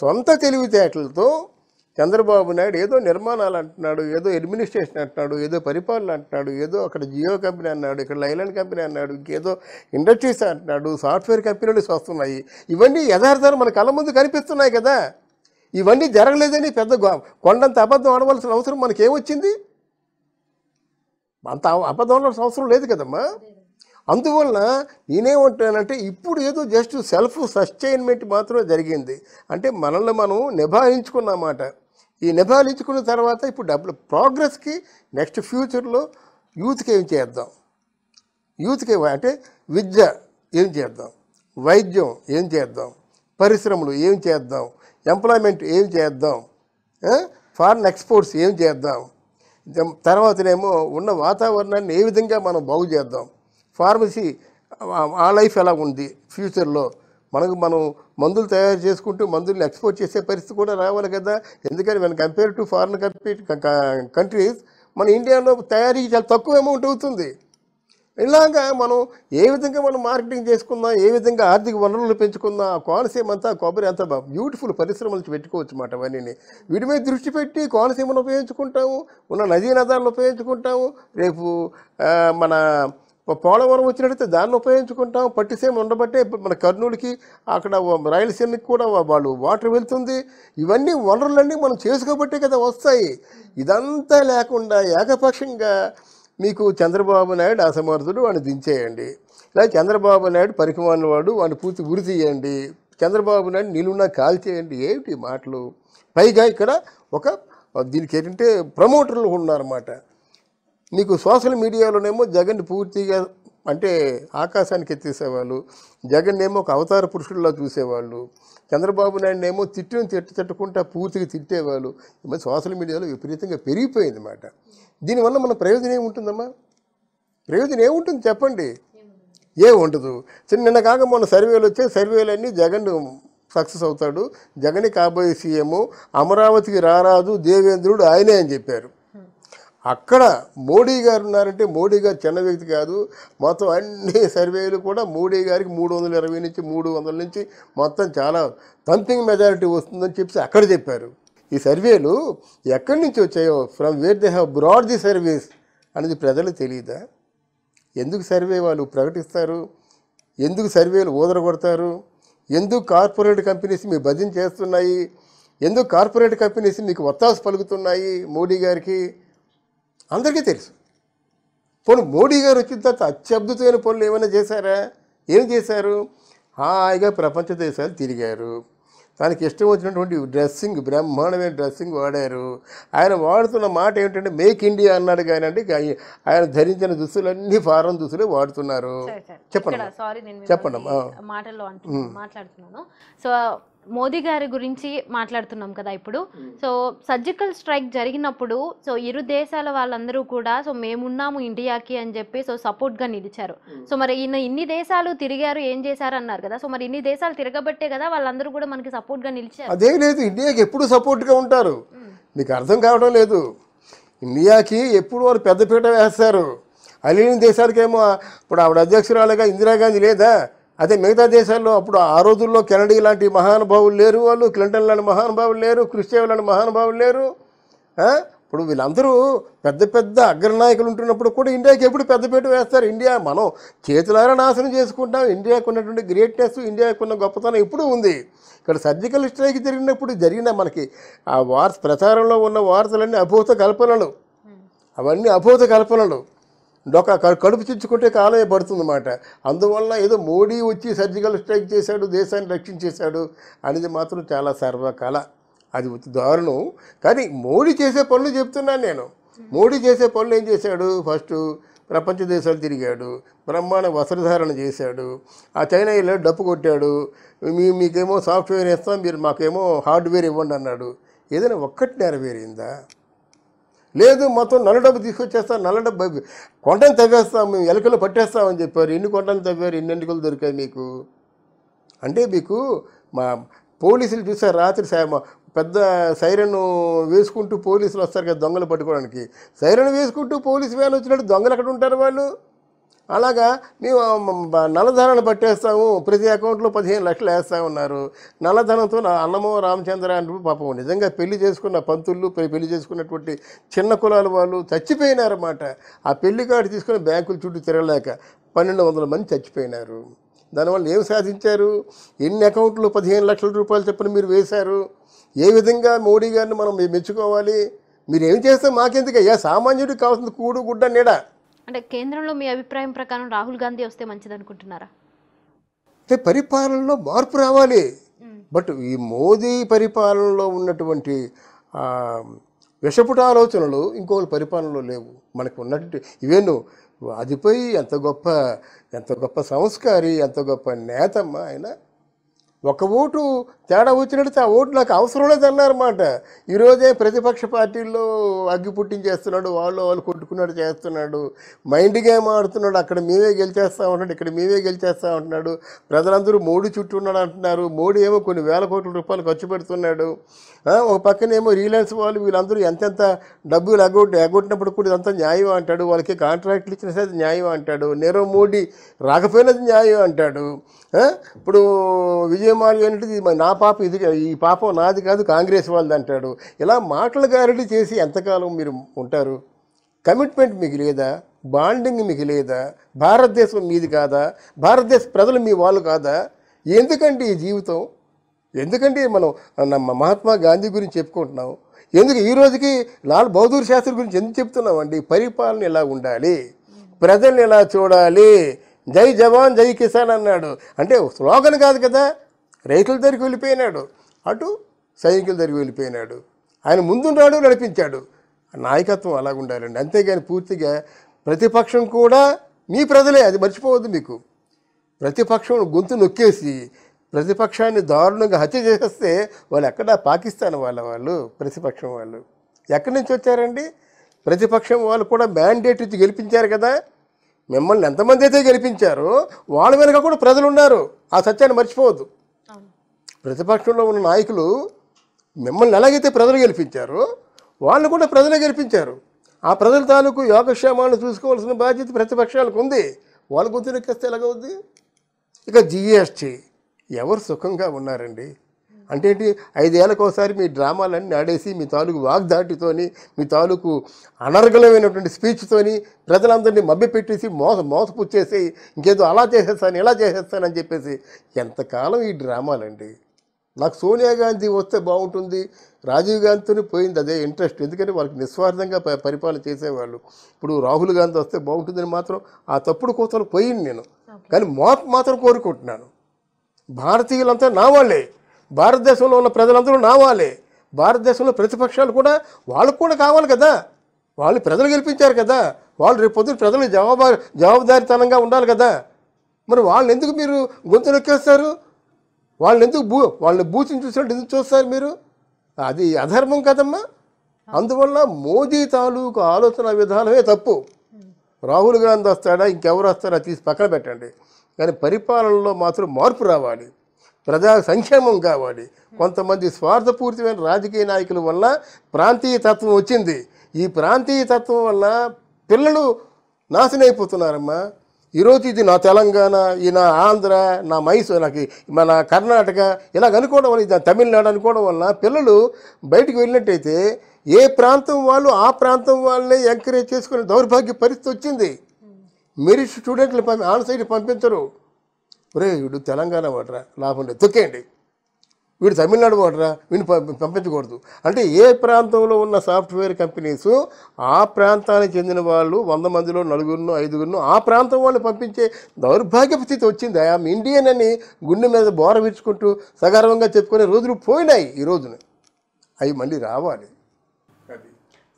సొంత తెలివితేటలతో చంద్రబాబు నాయుడు ఏదో నిర్మాణాలు అంటున్నాడు ఏదో అడ్మినిస్ట్రేషన్ అంటున్నాడు ఏదో పరిపాలన అంటున్నాడు ఏదో అక్కడ జియో కంపెనీ అన్నాడు ఇక్కడ లైలాండ్ కంపెనీ అన్నాడు ఇంకేదో ఇండస్ట్రీస్ అంటున్నాడు సాఫ్ట్వేర్ కంపెనీలు వస్తున్నాయి ఇవన్నీ యథార్థాలు మన కళ్ళ ముందు కనిపిస్తున్నాయి కదా ఇవన్నీ జరగలేదని పెద్ద కొండంత అబద్ధం ఆడవలసిన అవసరం మనకేమొచ్చింది అంత అబద్ధం ఆడవలసిన అవసరం లేదు కదమ్మా అందువలన నేనేమంటున్నానంటే ఇప్పుడు ఏదో జస్ట్ సెల్ఫ్ సస్టైన్మెంట్ మాత్రమే జరిగింది అంటే మనల్ని మనం నిభాయించుకున్నమాట ఈ ఇచ్చుకున్న తర్వాత ఇప్పుడు డబ్బులు ప్రోగ్రెస్కి నెక్స్ట్ ఫ్యూచర్లో యూత్కి ఏం చేద్దాం యూత్కి అంటే విద్య ఏం చేద్దాం వైద్యం ఏం చేద్దాం పరిశ్రమలు ఏం చేద్దాం ఎంప్లాయ్మెంట్ ఏం చేద్దాం ఫారిన్ ఎక్స్పోర్ట్స్ ఏం చేద్దాం తర్వాతనేమో ఉన్న వాతావరణాన్ని ఏ విధంగా మనం బాగు చేద్దాం ఫార్మసీ ఆ లైఫ్ ఎలా ఉంది ఫ్యూచర్లో మనకు మనం మందులు తయారు చేసుకుంటూ మందులను ఎక్స్పోర్ట్ చేసే పరిస్థితి కూడా రావాలి కదా ఎందుకని మనం కంపేర్ టు ఫారిన్ కంట్రీస్ మన ఇండియాలో తయారీ చాలా తక్కువ అమౌంట్ అవుతుంది ఇలాగా మనం ఏ విధంగా మనం మార్కెటింగ్ చేసుకుందాం ఏ విధంగా ఆర్థిక వనరులు పెంచుకుందాం కోనసీమ అంతా కొబ్బరి అంతా బ్యూటిఫుల్ పరిశ్రమలు పెట్టుకోవచ్చు మాట అవన్నీ వీటి మీద దృష్టి పెట్టి కోనసీమను ఉపయోగించుకుంటాము ఉన్న నదీ నదాలను ఉపయోగించుకుంటాము రేపు మన పోలవరం వచ్చినట్టయితే దాన్ని ఉపయోగించుకుంటాం పట్టిసేమ ఉండబట్టే మన కర్నూలుకి అక్కడ రాయలసీమకి కూడా వాళ్ళు వాటర్ వెళ్తుంది ఇవన్నీ వనరులన్నీ మనం చేసుకోబట్టే కదా వస్తాయి ఇదంతా లేకుండా ఏకపక్షంగా మీకు చంద్రబాబు నాయుడు అసమర్థుడు వాడిని దించేయండి ఇలా చంద్రబాబు నాయుడు పరికమాన వాడు వాడిని పూర్తి గురి తీయండి చంద్రబాబు నాయుడు నిలువున కాల్ చేయండి ఏమిటి మాటలు పైగా ఇక్కడ ఒక దీనికి ఏంటంటే ప్రమోటర్లు ఉన్నారన్నమాట నీకు సోషల్ మీడియాలోనేమో జగన్ పూర్తిగా అంటే ఆకాశానికి ఎత్తేసేవాళ్ళు జగన్ ఏమో ఒక అవతార పురుషుడిలా చూసేవాళ్ళు చంద్రబాబు నాయుడు ఏమో తిట్టిన తిట్టు తిట్టుకుంటా పూర్తిగా తిట్టేవాళ్ళు ఈ సోషల్ మీడియాలో విపరీతంగా పెరిగిపోయింది అన్నమాట దీనివల్ల మన ప్రయోజనం ఏముంటుందమ్మా ప్రయోజనం ఏముంటుంది చెప్పండి ఏముండదు నిన్న కాక మొన్న సర్వేలు వచ్చే సర్వేలన్నీ జగన్ సక్సెస్ అవుతాడు జగన్ కాబోయే సీఎం అమరావతికి రారాదు దేవేంద్రుడు ఆయనే అని చెప్పారు అక్కడ మోడీ గారు ఉన్నారంటే మోడీ గారు చిన్న వ్యక్తి కాదు మొత్తం అన్ని సర్వేలు కూడా మోడీ గారికి మూడు వందల ఇరవై నుంచి మూడు వందల నుంచి మొత్తం చాలా సంథింగ్ మెజారిటీ వస్తుందని చెప్పి అక్కడ చెప్పారు ఈ సర్వేలు ఎక్కడి నుంచి వచ్చాయో from where they have brought the service అనేది ప్రజలకు తెలియదా ఎందుకు సర్వే వాళ్ళు ప్రకటిస్తారు ఎందుకు సర్వేలు కొడతారు ఎందుకు కార్పొరేట్ కంపెనీస్ మీ భజన చేస్తున్నాయి ఎందుకు కార్పొరేట్ కంపెనీస్ మీకు ఒత్తాసు పలుకుతున్నాయి మోడీ గారికి అందరికీ తెలుసు పోను మోడీ గారు వచ్చిన తర్వాత అత్యద్భుతమైన పనులు ఏమైనా చేశారా ఏం చేశారు హాయిగా ప్రపంచ దేశాలు తిరిగారు తనకి ఇష్టం వచ్చినటువంటి డ్రెస్సింగ్ బ్రహ్మాండమైన డ్రెస్సింగ్ వాడారు ఆయన వాడుతున్న మాట ఏమిటంటే మేక్ ఇండియా అన్నాడు కానీ అంటే ఆయన ధరించిన దుస్తులు అన్ని ఫారం దుస్తులే వాడుతున్నారు చెప్పండి చెప్పండి మాటల్లో మాట్లాడుతున్నాను సో మోదీ గారి గురించి మాట్లాడుతున్నాం కదా ఇప్పుడు సో సర్జికల్ స్ట్రైక్ జరిగినప్పుడు సో ఇరు దేశాల వాళ్ళందరూ కూడా సో మేమున్నాము ఇండియాకి అని చెప్పి సో సపోర్ట్గా నిలిచారు hmm. సో మరి ఈయన ఇన్ని దేశాలు తిరిగారు ఏం చేశారు అన్నారు కదా సో మరి ఇన్ని దేశాలు తిరగబట్టే కదా వాళ్ళందరూ కూడా మనకి సపోర్ట్గా నిలిచారు అదే లేదు ఇండియాకి ఎప్పుడు సపోర్ట్గా ఉంటారు నీకు hmm. అర్థం కావడం లేదు ఇండియాకి ఎప్పుడు వారు పెద్దపీట వేస్తారు అలీని దేశాలకేమో ఇప్పుడు ఆవిడ అధ్యక్షురాలుగా ఇందిరాగాంధీ లేదా అదే మిగతా దేశాల్లో అప్పుడు ఆ రోజుల్లో కెనడీ లాంటి మహానుభావులు లేరు వాళ్ళు క్లింటన్ లాంటి మహానుభావులు లేరు క్రిస్టియన్ లాంటి మహానుభావులు లేరు ఇప్పుడు వీళ్ళందరూ పెద్ద పెద్ద అగ్రనాయకులు ఉంటున్నప్పుడు కూడా ఇండియాకి ఎప్పుడు పెద్దపీట వేస్తారు ఇండియా మనం చేతులారా నాశనం చేసుకుంటాం ఇండియాకు ఉన్నటువంటి గ్రేట్నెస్ ఇండియాకు ఉన్న గొప్పతనం ఇప్పుడు ఉంది ఇక్కడ సర్జికల్ స్ట్రైక్ జరిగినప్పుడు జరిగిన మనకి ఆ వార్త ప్రచారంలో ఉన్న వార్తలన్నీ అభూత కల్పనలు అవన్నీ అభూత కల్పనలు ఒక కడుపు తెచ్చుకుంటే కాలే పడుతుందన్నమాట అందువల్ల ఏదో మోడీ వచ్చి సర్జికల్ స్ట్రైక్ చేశాడు దేశాన్ని రక్షించేశాడు అనేది మాత్రం చాలా సర్వకాల అది దారుణం కానీ మోడీ చేసే పనులు చెప్తున్నాను నేను మోడీ చేసే పనులు ఏం చేశాడు ఫస్ట్ ప్రపంచ దేశాలు తిరిగాడు బ్రహ్మాండ వస్త్రధారణ చేశాడు ఆ చైనా ఇలా డప్పు కొట్టాడు మీ మీకేమో సాఫ్ట్వేర్ ఇస్తాం మీరు మాకేమో హార్డ్వేర్ ఇవ్వండి అన్నాడు ఏదైనా ఒక్కటి నెరవేరిందా లేదు మొత్తం నల్ల డబ్బు తీసుకొచ్చేస్తాను నల్ల డబ్బు కొండను తవ్వేస్తాం మేము ఎలుకలు పట్టేస్తామని చెప్పారు ఎన్ని కొండలు తవ్వారు ఎన్ని ఎన్నికలు దొరికాయి మీకు అంటే మీకు మా పోలీసులు చూసారు రాత్రి పెద్ద సైరన్ వేసుకుంటూ పోలీసులు వస్తారు కదా దొంగలు పట్టుకోవడానికి సైరన్ వేసుకుంటూ పోలీసు వ్యాన్ వచ్చినట్టు దొంగలు ఎక్కడ ఉంటారు వాళ్ళు అలాగా మేము నల్లధనాన్ని పట్టేస్తాము ప్రతి అకౌంట్లో పదిహేను లక్షలు వేస్తా ఉన్నారు నల్లధనంతో అన్నమో రామచంద్ర అంటూ పాపం నిజంగా పెళ్లి చేసుకున్న పంతులు పెళ్లి చేసుకున్నటువంటి చిన్న కులాల వాళ్ళు చచ్చిపోయినారన్నమాట ఆ పెళ్లి కార్డు తీసుకుని బ్యాంకుల చుట్టూ తిరగలేక పన్నెండు వందల మంది చచ్చిపోయినారు దానివల్ల ఏం సాధించారు ఎన్ని అకౌంట్లు పదిహేను లక్షల రూపాయలు చెప్పిన మీరు వేశారు ఏ విధంగా మోడీ గారిని మనం మెచ్చుకోవాలి మీరు ఏం చేస్తే మాకెందుకయ్యా సామాన్యుడికి కావాల్సింది కూడు గుడ్డ నీడ అంటే కేంద్రంలో మీ అభిప్రాయం ప్రకారం రాహుల్ గాంధీ వస్తే మంచిది అనుకుంటున్నారా పరిపాలనలో మార్పు రావాలి బట్ ఈ మోదీ పరిపాలనలో ఉన్నటువంటి విషపుటాలోచనలు ఇంకోళ్ళ పరిపాలనలో లేవు మనకు ఉన్నట్టు ఇవేను అదిపై ఎంత గొప్ప ఎంత గొప్ప సంస్కారి ఎంత గొప్ప నేతమ్మ ఆయన ఒక ఓటు తేడా వచ్చినట్టు ఆ ఓటు నాకు అవసరం లేదన్నారన్నమాట ఈరోజే ప్రతిపక్ష పార్టీల్లో అగ్గి పుట్టించేస్తున్నాడు వాళ్ళు వాళ్ళు కొట్టుకున్నాడు చేస్తున్నాడు మైండ్ గేమ్ ఆడుతున్నాడు అక్కడ మేమే గెలిచేస్తా ఉంటున్నాడు ఇక్కడ మేమే గెలిచేస్తా ఉంటున్నాడు ప్రజలందరూ మోడీ చుట్టూ ఉన్నాడు అంటున్నారు మోడీ ఏమో కొన్ని వేల కోట్ల రూపాయలు ఖర్చు పెడుతున్నాడు ఒక పక్కనేమో రిలయన్స్ వాళ్ళు వీళ్ళందరూ ఎంతెంత డబ్బులు అగ్గు ఎగ్గొట్టినప్పుడు కూడా ఇదంతా న్యాయం అంటాడు వాళ్ళకి కాంట్రాక్ట్లు ఇచ్చిన సరే న్యాయం అంటాడు నీరవ్ మోడీ రాకపోయినది న్యాయం అంటాడు ఇప్పుడు విజయమాల్య అనేది నా పాప ఇది ఈ పాపం నాది కాదు కాంగ్రెస్ వాళ్ళది అంటాడు ఇలా మాటలు గారడి చేసి ఎంతకాలం మీరు ఉంటారు కమిట్మెంట్ మీకు లేదా బాండింగ్ మీకు లేదా భారతదేశం మీది కాదా భారతదేశ ప్రజలు మీ వాళ్ళు కాదా ఎందుకంటే ఈ జీవితం ఎందుకంటే మనం మహాత్మా గాంధీ గురించి చెప్పుకుంటున్నాం ఎందుకు ఈ రోజుకి లాల్ బహదూర్ శాస్త్రి గురించి ఎందుకు చెప్తున్నామండి పరిపాలన ఎలా ఉండాలి ప్రజల్ని ఎలా చూడాలి జై జవాన్ జై కిసాన్ అన్నాడు అంటే స్లోగన్ కాదు కదా రైతుల దగ్గరికి వెళ్ళిపోయినాడు అటు సైనికుల దగ్గరికి వెళ్ళిపోయినాడు ఆయన ముందున్నాడు నడిపించాడు నాయకత్వం అలాగ ఉండాలండి అంతేగాని పూర్తిగా ప్రతిపక్షం కూడా మీ ప్రజలే అది మర్చిపోవద్దు మీకు ప్రతిపక్షం గొంతు నొక్కేసి ప్రతిపక్షాన్ని దారుణంగా హత్య చేస్తే వాళ్ళు ఎక్కడ పాకిస్తాన్ వాళ్ళ వాళ్ళు ప్రతిపక్షం వాళ్ళు ఎక్కడి నుంచి వచ్చారండి ప్రతిపక్షం వాళ్ళు కూడా మ్యాండేట్ ఇచ్చి గెలిపించారు కదా మిమ్మల్ని ఎంతమంది అయితే గెలిపించారో వాళ్ళ వెనుక కూడా ప్రజలు ఉన్నారు ఆ సత్యాన్ని మర్చిపోవద్దు ప్రతిపక్షంలో ఉన్న నాయకులు మిమ్మల్ని ఎలాగైతే ప్రజలు గెలిపించారో వాళ్ళు కూడా ప్రజలు గెలిపించారు ఆ ప్రజల తాలూకు యోగక్షేమాలను చూసుకోవాల్సిన బాధ్యత ప్రతిపక్షాలకు ఉంది వాళ్ళ గుర్తు నొక్కేస్తే ఎలాగవుద్ది ఇక జిఎస్టీ ఎవరు సుఖంగా ఉన్నారండి అంటే ఏంటి ఐదేళ్ళకు ఒకసారి మీ డ్రామాలన్నీ ఆడేసి మీ తాలూకు వాగ్దాటితోని మీ తాలూకు అనర్గలమైనటువంటి స్పీచ్తోని ప్రజలందరినీ మభ్యపెట్టేసి మోస మోసపుచ్చేసి ఇంకేదో అలా చేసేస్తాను ఇలా చేసేస్తానని చెప్పేసి ఎంతకాలం ఈ డ్రామాలండి నాకు సోనియా గాంధీ వస్తే బాగుంటుంది రాజీవ్ గాంధీతోనే పోయింది అదే ఇంట్రెస్ట్ ఎందుకంటే వాళ్ళకి నిస్వార్థంగా పరిపాలన చేసేవాళ్ళు ఇప్పుడు రాహుల్ గాంధీ వస్తే బాగుంటుందని మాత్రం ఆ తప్పుడు కోతలు పోయింది నేను కానీ మార్పు మాత్రం కోరుకుంటున్నాను భారతీయులంతా నా వాళ్ళే భారతదేశంలో ఉన్న ప్రజలందరూ నా వాళ్ళే భారతదేశంలో ప్రతిపక్షాలు కూడా వాళ్ళకు కూడా కావాలి కదా వాళ్ళు ప్రజలు గెలిపించారు కదా వాళ్ళు రేపు పొద్దున ప్రజలు జవాబా జవాబుదారితనంగా ఉండాలి కదా మరి వాళ్ళని ఎందుకు మీరు గొంతు నొక్కేస్తారు వాళ్ళని ఎందుకు భూ వాళ్ళని భూసిని చూసినట్టు ఎందుకు చూస్తారు మీరు అది అధర్మం కదమ్మా అందువల్ల మోదీ తాలూకు ఆలోచన విధానమే తప్పు రాహుల్ గాంధీ వస్తాడా ఇంకెవరు వస్తాడా తీసి పక్కన పెట్టండి కానీ పరిపాలనలో మాత్రం మార్పు రావాలి ప్రజా సంక్షేమం కావాలి కొంతమంది స్వార్థపూరితమైన రాజకీయ నాయకుల వల్ల ప్రాంతీయ తత్వం వచ్చింది ఈ ప్రాంతీయ తత్వం వల్ల పిల్లలు నాశనైపోతున్నారమ్మా ఈరోజు ఇది నా తెలంగాణ ఈ నా ఆంధ్ర నా మైసూర్ నాకు మన కర్ణాటక ఇలాగ అనుకోవడం వల్ల ఇది తమిళనాడు అనుకోవడం వల్ల పిల్లలు బయటకు వెళ్ళినట్టయితే ఏ ప్రాంతం వాళ్ళు ఆ ప్రాంతం వాళ్ళే ఎంకరేజ్ చేసుకునే దౌర్భాగ్య పరిస్థితి వచ్చింది మెరిట్ స్టూడెంట్లు ఆన్ సైడ్ పంపించరు ఒరే వీడు తెలంగాణ వాడరా లాభం లేదు తొక్కేయండి వీడు తమిళనాడు వాడరా వీడిని పంపించకూడదు అంటే ఏ ప్రాంతంలో ఉన్న సాఫ్ట్వేర్ కంపెనీస్ ఆ ప్రాంతానికి చెందిన వాళ్ళు వంద మందిలో నలుగురును ఐదుగురును ఆ ప్రాంతం వాళ్ళు పంపించే దౌర్భాగ్య స్థితి వచ్చింది ఆమె ఇండియన్ అని గుండె మీద బోర విచ్చుకుంటూ సగర్వంగా చెప్పుకునే రోజులు పోయినాయి ఈ రోజున అవి మళ్ళీ రావాలి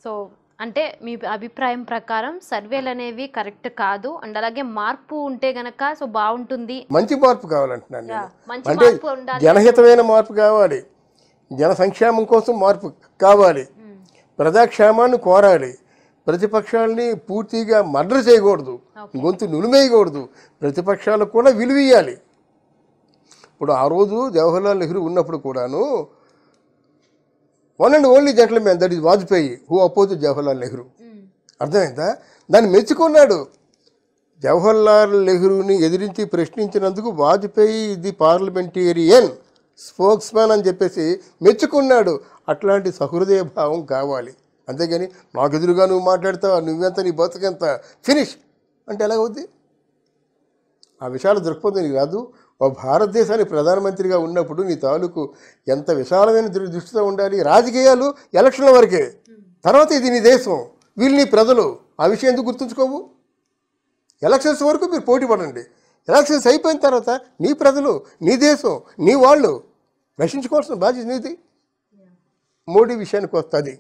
సో అంటే మీ అభిప్రాయం ప్రకారం సర్వేలు అనేవి కరెక్ట్ కాదు అండ్ అలాగే మార్పు ఉంటే గనక సో బాగుంటుంది మంచి మార్పు కావాలంటున్నాను అంటే జనహితమైన మార్పు కావాలి జన సంక్షేమం కోసం మార్పు కావాలి ప్రజాక్షేమాన్ని కోరాలి ప్రతిపక్షాలని పూర్తిగా మర్డర్ చేయకూడదు గొంతు నులిమేయకూడదు ప్రతిపక్షాలకు కూడా విలువ ఇవ్వాలి ఇప్పుడు ఆ రోజు జవహర్లాల్ నెహ్రూ ఉన్నప్పుడు కూడాను one and only gentlemen that is Vajpayee who oppose Jawaharlal Nehru అర్థమైందా దాన్ని మెచ్చుకున్నాడు జవహర్లాల్ నెహ్రూని ఎదిరించి ప్రశ్నించినందుకు వాజ్పేయి ఇది పార్లమెంటేరియన్ స్పోక్స్ మ్యాన్ అని చెప్పేసి మెచ్చుకున్నాడు అట్లాంటి సహృదయ భావం కావాలి అంతేగాని నాకు ఎదురుగా నువ్వు మాట్లాడతావు నువ్వెంత నీ బతుకెంత ఫినిష్ అంటే ఎలాగవుద్ది ఆ విషయాలు దృక్పథం నీకు రాదు భారతదేశానికి ప్రధానమంత్రిగా ఉన్నప్పుడు నీ తాలూకు ఎంత విశాలమైన దృష్టితో ఉండాలి రాజకీయాలు ఎలక్షన్ల వరకే తర్వాత ఇది నీ దేశం వీళ్ళు నీ ప్రజలు ఆ విషయం ఎందుకు గుర్తుంచుకోవు ఎలక్షన్స్ వరకు మీరు పోటీ పడండి ఎలక్షన్స్ అయిపోయిన తర్వాత నీ ప్రజలు నీ దేశం నీ వాళ్ళు రక్షించుకోవాల్సిన బాధ్యత నీది మోడీ విషయానికి వస్తుంది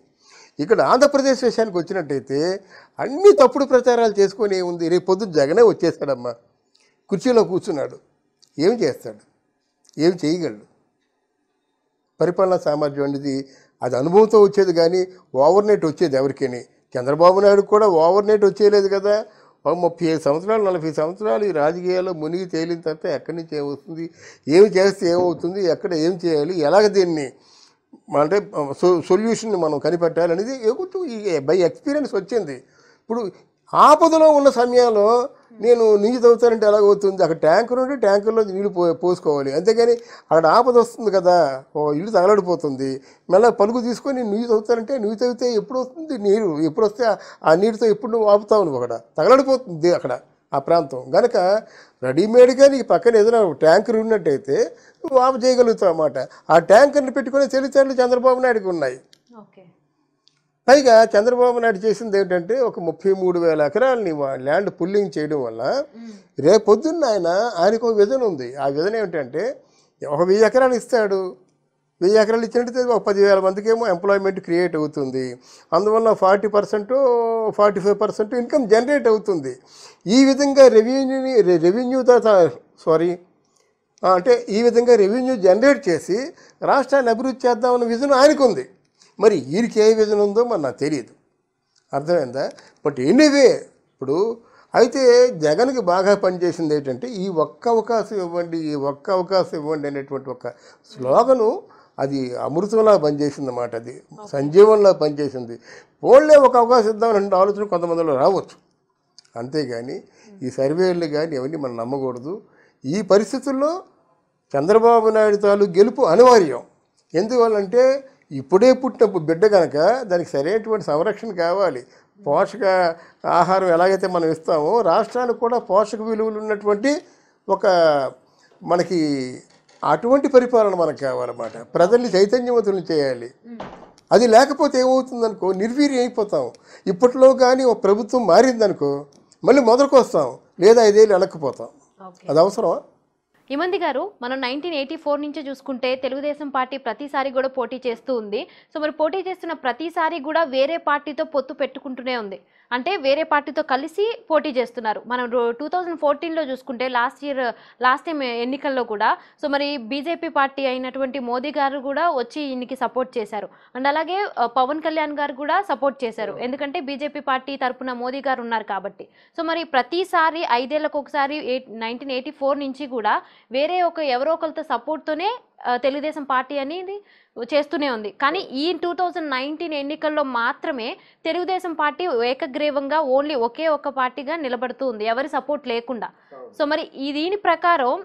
ఇక్కడ ఆంధ్రప్రదేశ్ విషయానికి వచ్చినట్టయితే అన్ని తప్పుడు ప్రచారాలు చేసుకొని ఉంది రేపు పొద్దున జగనే వచ్చేస్తాడమ్మా కుర్చీలో కూర్చున్నాడు ఏమి చేస్తాడు ఏం చేయగలడు పరిపాలనా సామర్థ్యం అనేది అది అనుభవంతో వచ్చేది కానీ ఓవర్ నైట్ వచ్చేది ఎవరికని చంద్రబాబు నాయుడు కూడా ఓవర్ నైట్ వచ్చేయలేదు కదా ముప్పై ఐదు సంవత్సరాలు నలభై సంవత్సరాలు ఈ రాజకీయాల్లో మునిగి తేలిన తర్వాత ఎక్కడి నుంచి ఏమవుతుంది ఏమి చేస్తే ఏమవుతుంది ఎక్కడ ఏం చేయాలి ఎలాగ దీన్ని అంటే సొల్యూషన్ని మనం కనిపెట్టాలనేది కొంచెం బై ఎక్స్పీరియన్స్ వచ్చింది ఇప్పుడు ఆపదలో ఉన్న సమయంలో నేను నీళ్ళు తవ్వుతానంటే ఎలాగ అవుతుంది అక్కడ ట్యాంకర్ ఉంటే ట్యాంకర్లో నీళ్ళు పో పోసుకోవాలి అంతేగాని అక్కడ ఆపద వస్తుంది కదా ఓ ఇల్లు తగలడిపోతుంది మళ్ళీ పలుకు తీసుకొని నీళ్ళు తవ్వుతానంటే నీళ్ళు తవ్వితే ఎప్పుడు వస్తుంది నీరు ఎప్పుడు వస్తే ఆ నీటితో ఎప్పుడు నువ్వు ఆపుతావు నువ్వు అక్కడ తగలడిపోతుంది అక్కడ ఆ ప్రాంతం కనుక రెడీమేడ్గా నీకు పక్కన ఏదైనా ట్యాంకర్ ఉన్నట్టయితే నువ్వు ఆపు చేయగలుగుతావు అన్నమాట ఆ ట్యాంకర్ని పెట్టుకునే తెలివితేటలు చంద్రబాబు నాయుడుకి ఉన్నాయి ఓకే పైగా చంద్రబాబు నాయుడు చేసింది ఏంటంటే ఒక ముప్పై మూడు వేల ఎకరాలని ల్యాండ్ పుల్లింగ్ చేయడం వల్ల రేపు పొద్దున్న ఆయన ఆయనకు ఒక విధన ఉంది ఆ విధన ఏమిటంటే ఒక వెయ్యి ఎకరాలు ఇస్తాడు వెయ్యి ఎకరాలు ఇచ్చినట్టు ఒక పదివేల మందికి ఏమో ఎంప్లాయ్మెంట్ క్రియేట్ అవుతుంది అందువల్ల forty percent forty five percent income generate అవుతుంది ఈ విధంగా రెవెన్యూని రెవెన్యూ సారీ అంటే ఈ విధంగా రెవెన్యూ జనరేట్ చేసి రాష్ట్రాన్ని అభివృద్ధి చేద్దామన్న విజన్ ఆయనకుంది మరి వీరికి ఏ విధంగా ఉందో మరి నాకు తెలియదు అర్థమైందా బట్ ఎనీవే ఇప్పుడు అయితే జగన్కి బాగా పనిచేసింది ఏంటంటే ఈ ఒక్క అవకాశం ఇవ్వండి ఈ ఒక్క అవకాశం ఇవ్వండి అనేటువంటి ఒక శ్లోగను అది అమృతంలా పనిచేసింది అన్నమాట అది సంజీవంలా పనిచేసింది పోళ్ళే ఒక అవకాశం ఇద్దామని ఆలోచన కొంతమందిలో రావచ్చు అంతేగాని ఈ సర్వేలు కానీ ఎవరిని మనం నమ్మకూడదు ఈ పరిస్థితుల్లో చంద్రబాబు నాయుడు తాలూ గెలుపు అనివార్యం ఎందువల్లంటే ఇప్పుడే పుట్టిన బిడ్డ కనుక దానికి సరైనటువంటి సంరక్షణ కావాలి పోషక ఆహారం ఎలాగైతే మనం ఇస్తామో రాష్ట్రానికి కూడా పోషక విలువలు ఉన్నటువంటి ఒక మనకి అటువంటి పరిపాలన మనకు కావాలన్నమాట ప్రజల్ని చైతన్యవంతులు చేయాలి అది లేకపోతే ఏమవుతుందనుకో నిర్వీర్యం అయిపోతాం ఇప్పట్లో కానీ ఒక ప్రభుత్వం మారిందనుకో మళ్ళీ మొదలుకొస్తాం లేదా ఐదేళ్ళు వెనక్కిపోతాం అది అవసరమా ఇమంది గారు మనం నైన్టీన్ ఎయిటీ ఫోర్ నుంచే చూసుకుంటే తెలుగుదేశం పార్టీ ప్రతిసారి కూడా పోటీ చేస్తూ ఉంది సో మరి పోటీ చేస్తున్న ప్రతిసారి కూడా వేరే పార్టీతో పొత్తు పెట్టుకుంటూనే ఉంది అంటే వేరే పార్టీతో కలిసి పోటీ చేస్తున్నారు మనం టూ థౌజండ్ ఫోర్టీన్లో చూసుకుంటే లాస్ట్ ఇయర్ లాస్ట్ టైం ఎన్నికల్లో కూడా సో మరి బీజేపీ పార్టీ అయినటువంటి మోదీ గారు కూడా వచ్చి ఈయనకి సపోర్ట్ చేశారు అండ్ అలాగే పవన్ కళ్యాణ్ గారు కూడా సపోర్ట్ చేశారు ఎందుకంటే బీజేపీ పార్టీ తరఫున మోదీ గారు ఉన్నారు కాబట్టి సో మరి ప్రతిసారి ఐదేళ్లకు ఒకసారి ఎయిట్ నైన్టీన్ ఎయిటీ ఫోర్ నుంచి కూడా వేరే ఒక ఎవరో ఒకరితో సపోర్ట్తోనే తెలుగుదేశం పార్టీ అనేది చేస్తూనే ఉంది కానీ ఈ టూ థౌజండ్ నైన్టీన్ ఎన్నికల్లో మాత్రమే తెలుగుదేశం పార్టీ ఏకగ్రీవంగా ఓన్లీ ఒకే ఒక పార్టీగా నిలబడుతూ ఉంది ఎవరి సపోర్ట్ లేకుండా సో మరి దీని ప్రకారం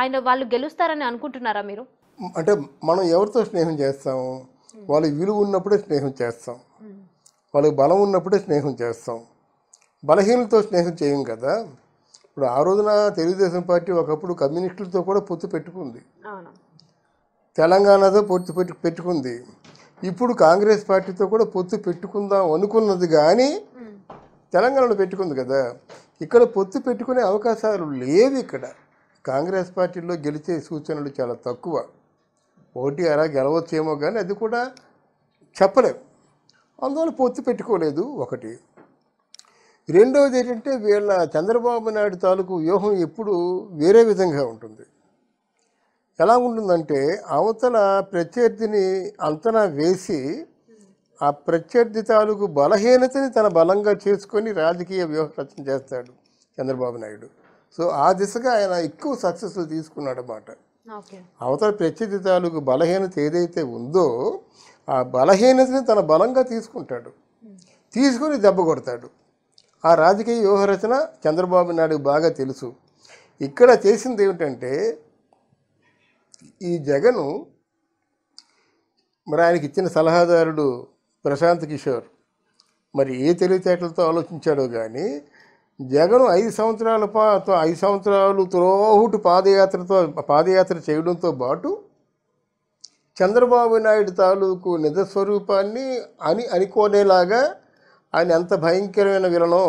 ఆయన వాళ్ళు గెలుస్తారని అనుకుంటున్నారా మీరు అంటే మనం ఎవరితో స్నేహం చేస్తాము hmm. వాళ్ళు విలువ ఉన్నప్పుడే స్నేహం చేస్తాం hmm. వాళ్ళకి బలం ఉన్నప్పుడే స్నేహం చేస్తాం బలహీనతో స్నేహం చేయం కదా ఇప్పుడు ఆ రోజున తెలుగుదేశం పార్టీ ఒకప్పుడు కమ్యూనిస్టులతో కూడా పొత్తు పెట్టుకుంది తెలంగాణతో పొత్తు పెట్టు పెట్టుకుంది ఇప్పుడు కాంగ్రెస్ పార్టీతో కూడా పొత్తు పెట్టుకుందాం అనుకున్నది కానీ తెలంగాణలో పెట్టుకుంది కదా ఇక్కడ పొత్తు పెట్టుకునే అవకాశాలు లేవు ఇక్కడ కాంగ్రెస్ పార్టీలో గెలిచే సూచనలు చాలా తక్కువ ఓటీ అలా గెలవచ్చేమో కానీ అది కూడా చెప్పలేము అందువల్ల పొత్తు పెట్టుకోలేదు ఒకటి రెండవది ఏంటంటే వీళ్ళ చంద్రబాబు నాయుడు తాలూకు వ్యూహం ఎప్పుడు వేరే విధంగా ఉంటుంది ఎలా ఉంటుందంటే అవతల ప్రత్యర్థిని అంతనా వేసి ఆ ప్రత్యర్థి తాలూకు బలహీనతని తన బలంగా చేసుకొని రాజకీయ వ్యూహరచన చేస్తాడు చంద్రబాబు నాయుడు సో ఆ దిశగా ఆయన ఎక్కువ సక్సెస్ తీసుకున్నాడు అన్నమాట అవతల ప్రత్యర్థి తాలూకు బలహీనత ఏదైతే ఉందో ఆ బలహీనతని తన బలంగా తీసుకుంటాడు తీసుకుని దెబ్బ కొడతాడు ఆ రాజకీయ వ్యూహరచన చంద్రబాబు నాయుడు బాగా తెలుసు ఇక్కడ చేసింది ఏమిటంటే ఈ జగను మరి ఆయనకి ఇచ్చిన సలహాదారుడు ప్రశాంత్ కిషోర్ మరి ఏ తెలివితేటలతో ఆలోచించాడో కానీ జగను ఐదు సంవత్సరాల పాతో ఐదు సంవత్సరాలు త్రోహుటి పాదయాత్రతో పాదయాత్ర చేయడంతో పాటు చంద్రబాబు నాయుడు తాలూకు నిజస్వరూపాన్ని అని అనుకోనేలాగా ఆయన ఎంత భయంకరమైన విలనో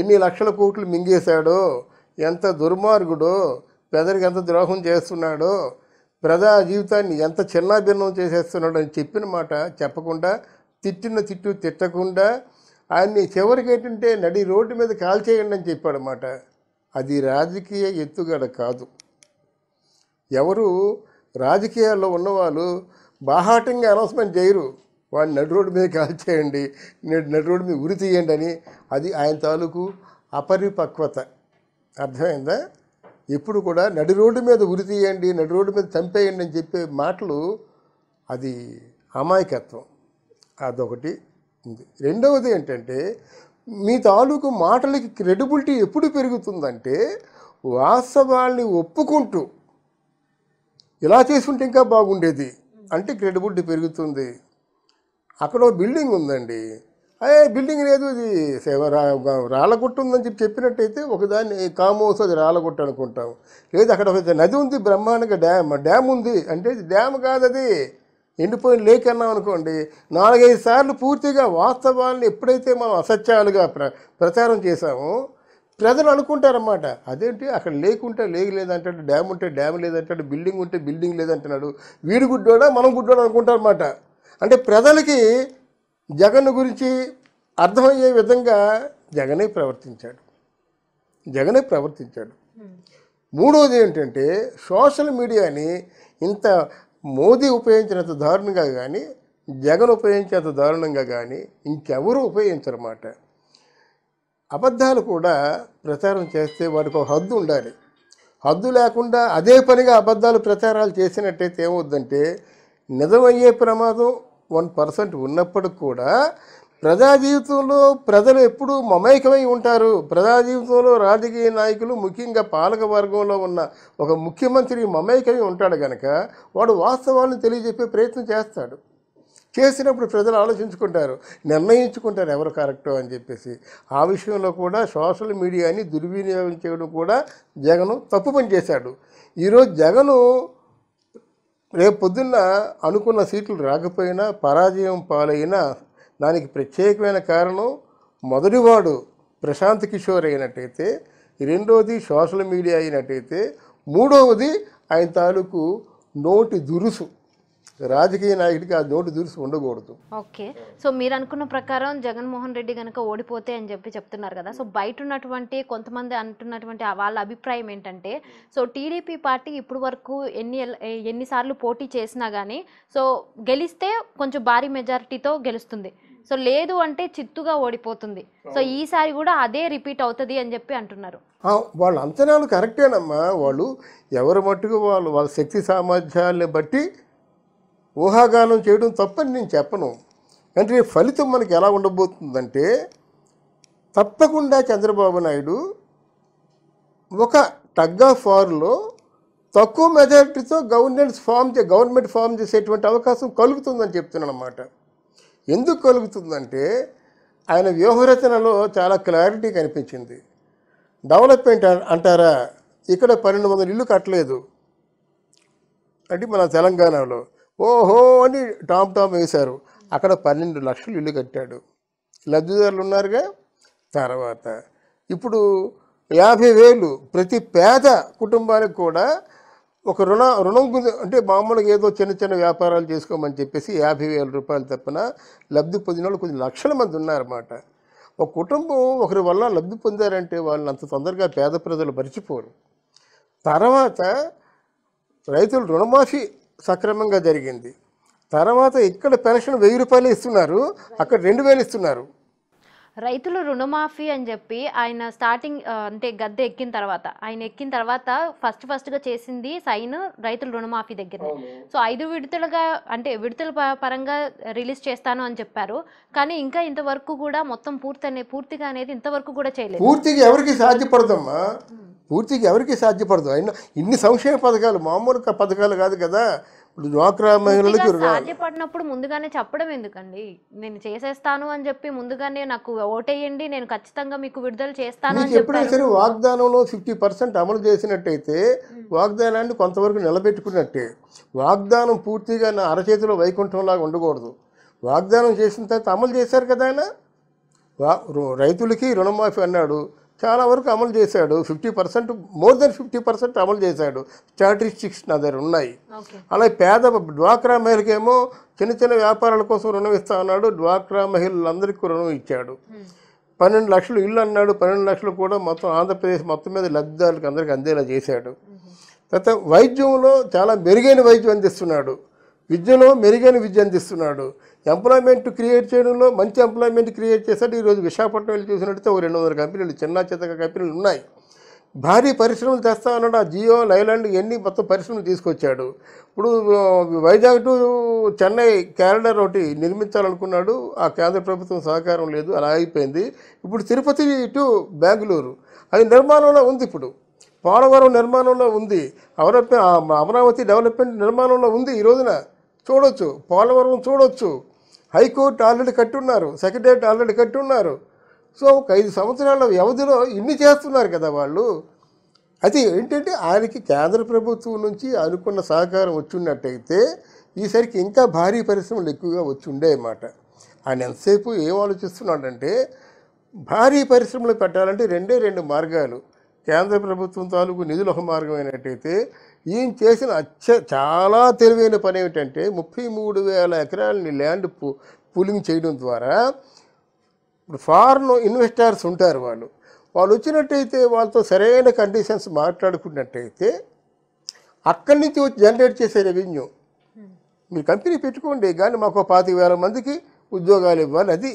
ఎన్ని లక్షల కోట్లు మింగేశాడో ఎంత దుర్మార్గుడో పెదరికి ఎంత ద్రోహం చేస్తున్నాడో ప్రజా జీవితాన్ని ఎంత చిన్నాభిన్నం చేసేస్తున్నాడు అని చెప్పిన మాట చెప్పకుండా తిట్టిన తిట్టు తిట్టకుండా ఆయన్ని చివరికి ఏంటంటే నడి రోడ్డు మీద కాల్చేయండి అని చెప్పాడన్నమాట అది రాజకీయ ఎత్తుగడ కాదు ఎవరు రాజకీయాల్లో ఉన్నవాళ్ళు బాహాటంగా అనౌన్స్మెంట్ చేయరు వాడిని నడి రోడ్డు మీద కాల్చేయండి నడి రోడ్డు మీద ఉరి తీయండి అని అది ఆయన తాలూకు అపరిపక్వత అర్థమైందా ఇప్పుడు కూడా నడి రోడ్డు మీద ఉరి తీయండి నడి రోడ్డు మీద చంపేయండి అని చెప్పే మాటలు అది అమాయకత్వం అదొకటి ఉంది రెండవది ఏంటంటే మీ తాలూకు మాటలకి క్రెడిబిలిటీ ఎప్పుడు పెరుగుతుందంటే వాస్తవాల్ని ఒప్పుకుంటూ ఇలా చేసుకుంటే ఇంకా బాగుండేది అంటే క్రెడిబిలిటీ పెరుగుతుంది అక్కడ బిల్డింగ్ ఉందండి అయ్యే బిల్డింగ్ లేదు ఇది రాళ్ళగుట్ట ఉందని చెప్పి చెప్పినట్టయితే ఒకదాన్ని కామోస్ అది రాళ్ళగొట్టు అనుకుంటాం లేదు అక్కడ ఒక నది ఉంది బ్రహ్మాండంగా డ్యామ్ డ్యామ్ ఉంది అంటే ఇది డ్యామ్ కాదు అది ఎండిపోయిన లేక్ అన్నాం అనుకోండి నాలుగైదు సార్లు పూర్తిగా వాస్తవాలను ఎప్పుడైతే మనం అసత్యాలుగా ప్ర ప్రచారం చేశామో ప్రజలు అనుకుంటారన్నమాట అదేంటి అక్కడ లేకుంటే లేక్ లేదంటాడు డ్యామ్ ఉంటే డ్యామ్ లేదంటాడు బిల్డింగ్ ఉంటే బిల్డింగ్ లేదంటున్నాడు వీడి గుడ్డోడా మనం గుడ్డోడా అనుకుంటారన్నమాట అంటే ప్రజలకి జగన్ గురించి అర్థమయ్యే విధంగా జగనే ప్రవర్తించాడు జగనే ప్రవర్తించాడు మూడోది ఏంటంటే సోషల్ మీడియాని ఇంత మోదీ ఉపయోగించినంత దారుణంగా కానీ జగన్ ఉపయోగించేంత దారుణంగా కానీ ఇంకెవరూ ఉపయోగించరమాట అబద్ధాలు కూడా ప్రచారం చేస్తే వాడికి ఒక హద్దు ఉండాలి హద్దు లేకుండా అదే పనిగా అబద్ధాలు ప్రచారాలు చేసినట్టయితే ఏమవుద్దంటే నిజమయ్యే ప్రమాదం వన్ పర్సెంట్ ఉన్నప్పటికి కూడా ప్రజా జీవితంలో ప్రజలు ఎప్పుడూ మమేకమై ఉంటారు ప్రజా జీవితంలో రాజకీయ నాయకులు ముఖ్యంగా పాలక వర్గంలో ఉన్న ఒక ముఖ్యమంత్రి మమేకమై ఉంటాడు కనుక వాడు వాస్తవాలను తెలియజెప్పే ప్రయత్నం చేస్తాడు చేసినప్పుడు ప్రజలు ఆలోచించుకుంటారు నిర్ణయించుకుంటారు ఎవరు కరెక్టో అని చెప్పేసి ఆ విషయంలో కూడా సోషల్ మీడియాని దుర్వినియోగం చేయడం కూడా జగను తప్పు పని చేశాడు ఈరోజు జగను రేపు పొద్దున్న అనుకున్న సీట్లు రాకపోయినా పరాజయం పాలైనా దానికి ప్రత్యేకమైన కారణం మొదటివాడు ప్రశాంత్ కిషోర్ అయినట్టయితే రెండవది సోషల్ మీడియా అయినట్టయితే మూడవది ఆయన తాలూకు నోటి దురుసు రాజకీయ నాయకుడికి ఆ నోటు దూసి ఉండకూడదు ఓకే సో మీరు అనుకున్న ప్రకారం జగన్మోహన్ రెడ్డి కనుక ఓడిపోతే అని చెప్పి చెప్తున్నారు కదా సో బయట ఉన్నటువంటి కొంతమంది అంటున్నటువంటి వాళ్ళ అభిప్రాయం ఏంటంటే సో టీడీపీ పార్టీ ఇప్పుడు వరకు ఎన్ని ఎన్నిసార్లు పోటీ చేసినా కానీ సో గెలిస్తే కొంచెం భారీ మెజారిటీతో గెలుస్తుంది సో లేదు అంటే చిత్తుగా ఓడిపోతుంది సో ఈసారి కూడా అదే రిపీట్ అవుతుంది అని చెప్పి అంటున్నారు వాళ్ళ అంచనాలు కరెక్టేనమ్మా వాళ్ళు ఎవరు మట్టుకు వాళ్ళు వాళ్ళ శక్తి సామర్థ్యాలని బట్టి ఊహాగానం చేయడం తప్పని నేను చెప్పను అంటే ఫలితం మనకి ఎలా ఉండబోతుందంటే తప్పకుండా చంద్రబాబు నాయుడు ఒక టగ్ ఆఫ్ వార్లో తక్కువ మెజారిటీతో గవర్నెన్స్ ఫామ్ చే గవర్నమెంట్ ఫామ్ చేసేటువంటి అవకాశం కలుగుతుందని చెప్తున్నాను అనమాట ఎందుకు కలుగుతుందంటే ఆయన వ్యూహరచనలో చాలా క్లారిటీ కనిపించింది డెవలప్మెంట్ అంటారా ఇక్కడ పన్నెండు వందల ఇల్లు కట్టలేదు అంటే మన తెలంగాణలో ఓహో అని టామ్ టామ్ వేశారు అక్కడ పన్నెండు లక్షలు ఇల్లు కట్టాడు లబ్ధిదారులు ఉన్నారుగా తర్వాత ఇప్పుడు యాభై వేలు ప్రతి పేద కుటుంబానికి కూడా ఒక రుణ రుణం అంటే మామూలుగా ఏదో చిన్న చిన్న వ్యాపారాలు చేసుకోమని చెప్పేసి యాభై వేల రూపాయలు తప్పిన లబ్ధి పొందిన వాళ్ళు కొంచెం లక్షల మంది ఉన్నారన్నమాట ఒక కుటుంబం ఒకరి వల్ల లబ్ధి పొందారంటే వాళ్ళని అంత తొందరగా పేద ప్రజలు మరిచిపోరు తర్వాత రైతులు రుణమాఫీ సక్రమంగా జరిగింది తర్వాత ఇక్కడ పెన్షన్ వెయ్యి రూపాయలు ఇస్తున్నారు అక్కడ రెండు వేలు ఇస్తున్నారు రైతులు రుణమాఫీ అని చెప్పి ఆయన స్టార్టింగ్ అంటే గద్దె ఎక్కిన తర్వాత ఆయన ఎక్కిన తర్వాత ఫస్ట్ ఫస్ట్ గా చేసింది సైన్ రైతుల రుణమాఫీ దగ్గర సో ఐదు విడతలుగా అంటే విడతల పరంగా రిలీజ్ చేస్తాను అని చెప్పారు కానీ ఇంకా ఇంతవరకు కూడా మొత్తం పూర్తి పూర్తిగా అనేది ఇంతవరకు కూడా చేయలేదు పూర్తిగా ఎవరికి సాధ్యపడదమ్మా పూర్తిగా ఎవరికి సాధ్యపడదు ఆయన ఇన్ని సంక్షేమ పథకాలు మామూలు పథకాలు కాదు కదా ఇప్పుడు డ్వాక్రా మహిళలకు సాధ్యపడినప్పుడు ముందుగానే చెప్పడం ఎందుకండి నేను చేసేస్తాను అని చెప్పి ముందుగానే నాకు ఓటేయండి నేను ఖచ్చితంగా మీకు విడుదల చేస్తాను ఎప్పుడైనా సరే వాగ్దానంలో ఫిఫ్టీ పర్సెంట్ అమలు చేసినట్టయితే వాగ్దానాన్ని కొంతవరకు నిలబెట్టుకున్నట్టే వాగ్దానం పూర్తిగా నా అరచేతిలో వైకుంఠంలాగా ఉండకూడదు వాగ్దానం చేసిన తర్వాత అమలు చేశారు కదా ఆయన రైతులకి రుణమాఫీ అన్నాడు చాలా వరకు అమలు చేశాడు fifty percent more than fifty percent అమలు చేశాడు స్టాటిస్టిక్స్ నా దగ్గర ఉన్నాయి అలాగే పేద డ్వాక్రా మహిళకేమో చిన్న చిన్న వ్యాపారాల కోసం రుణం ఇస్తా అన్నాడు డ్వాక్రా మహిళలందరికీ రుణం ఇచ్చాడు పన్నెండు లక్షలు ఇల్లు అన్నాడు పన్నెండు లక్షలు కూడా మొత్తం ఆంధ్రప్రదేశ్ మొత్తం మీద లబ్ధిదారులకు అందరికీ అందేలా చేశాడు తర్వాత వైద్యంలో చాలా మెరుగైన వైద్యం అందిస్తున్నాడు విద్యలో మెరుగైన విద్య అందిస్తున్నాడు ఎంప్లాయ్మెంట్ క్రియేట్ చేయడంలో మంచి ఎంప్లాయ్మెంట్ క్రియేట్ చేశాడు ఈరోజు విశాఖపట్నం వెళ్ళి చూసినట్టయితే ఒక రెండు వందల కంపెనీలు చిన్న చిత్తక కంపెనీలు ఉన్నాయి భారీ పరిశ్రమలు తెస్తా అన్నాడు ఆ జియో లైలాండ్ ఇవన్నీ మొత్తం పరిశ్రమలు తీసుకొచ్చాడు ఇప్పుడు వైజాగ్ టు చెన్నై క్యారిడర్ ఒకటి నిర్మించాలనుకున్నాడు ఆ కేంద్ర ప్రభుత్వం సహకారం లేదు అలా అయిపోయింది ఇప్పుడు తిరుపతి టు బెంగళూరు అది నిర్మాణంలో ఉంది ఇప్పుడు పోలవరం నిర్మాణంలో ఉంది అమరావతి డెవలప్మెంట్ నిర్మాణంలో ఉంది ఈ రోజున చూడొచ్చు పోలవరం చూడొచ్చు హైకోర్టు ఆల్రెడీ కట్టున్నారు సెక్రటేరియట్ ఆల్రెడీ కట్టున్నారు సో ఒక ఐదు సంవత్సరాల వ్యవధిలో ఇన్ని చేస్తున్నారు కదా వాళ్ళు అది ఏంటంటే ఆయనకి కేంద్ర ప్రభుత్వం నుంచి అనుకున్న సహకారం వచ్చినట్టయితే ఈసరికి ఇంకా భారీ పరిశ్రమలు ఎక్కువగా వచ్చి అన్నమాట ఆయన ఎంతసేపు ఏం ఆలోచిస్తున్నాడంటే భారీ పరిశ్రమలు పెట్టాలంటే రెండే రెండు మార్గాలు కేంద్ర ప్రభుత్వం తాలూకు నిధులు ఒక మార్గం అయినట్టయితే ఈయన చేసిన అత్య చాలా తెలివైన పని ఏమిటంటే ముప్పై మూడు వేల ఎకరాలని ల్యాండ్ పూలింగ్ చేయడం ద్వారా ఇప్పుడు ఫారెన్ ఇన్వెస్టర్స్ ఉంటారు వాళ్ళు వాళ్ళు వచ్చినట్టయితే వాళ్ళతో సరైన కండిషన్స్ మాట్లాడుకున్నట్టయితే అక్కడి నుంచి వచ్చి జనరేట్ చేసే రెవెన్యూ మీ కంపెనీ పెట్టుకోండి కానీ మాకు పాతిక వేల మందికి ఉద్యోగాలు ఇవ్వాలి అది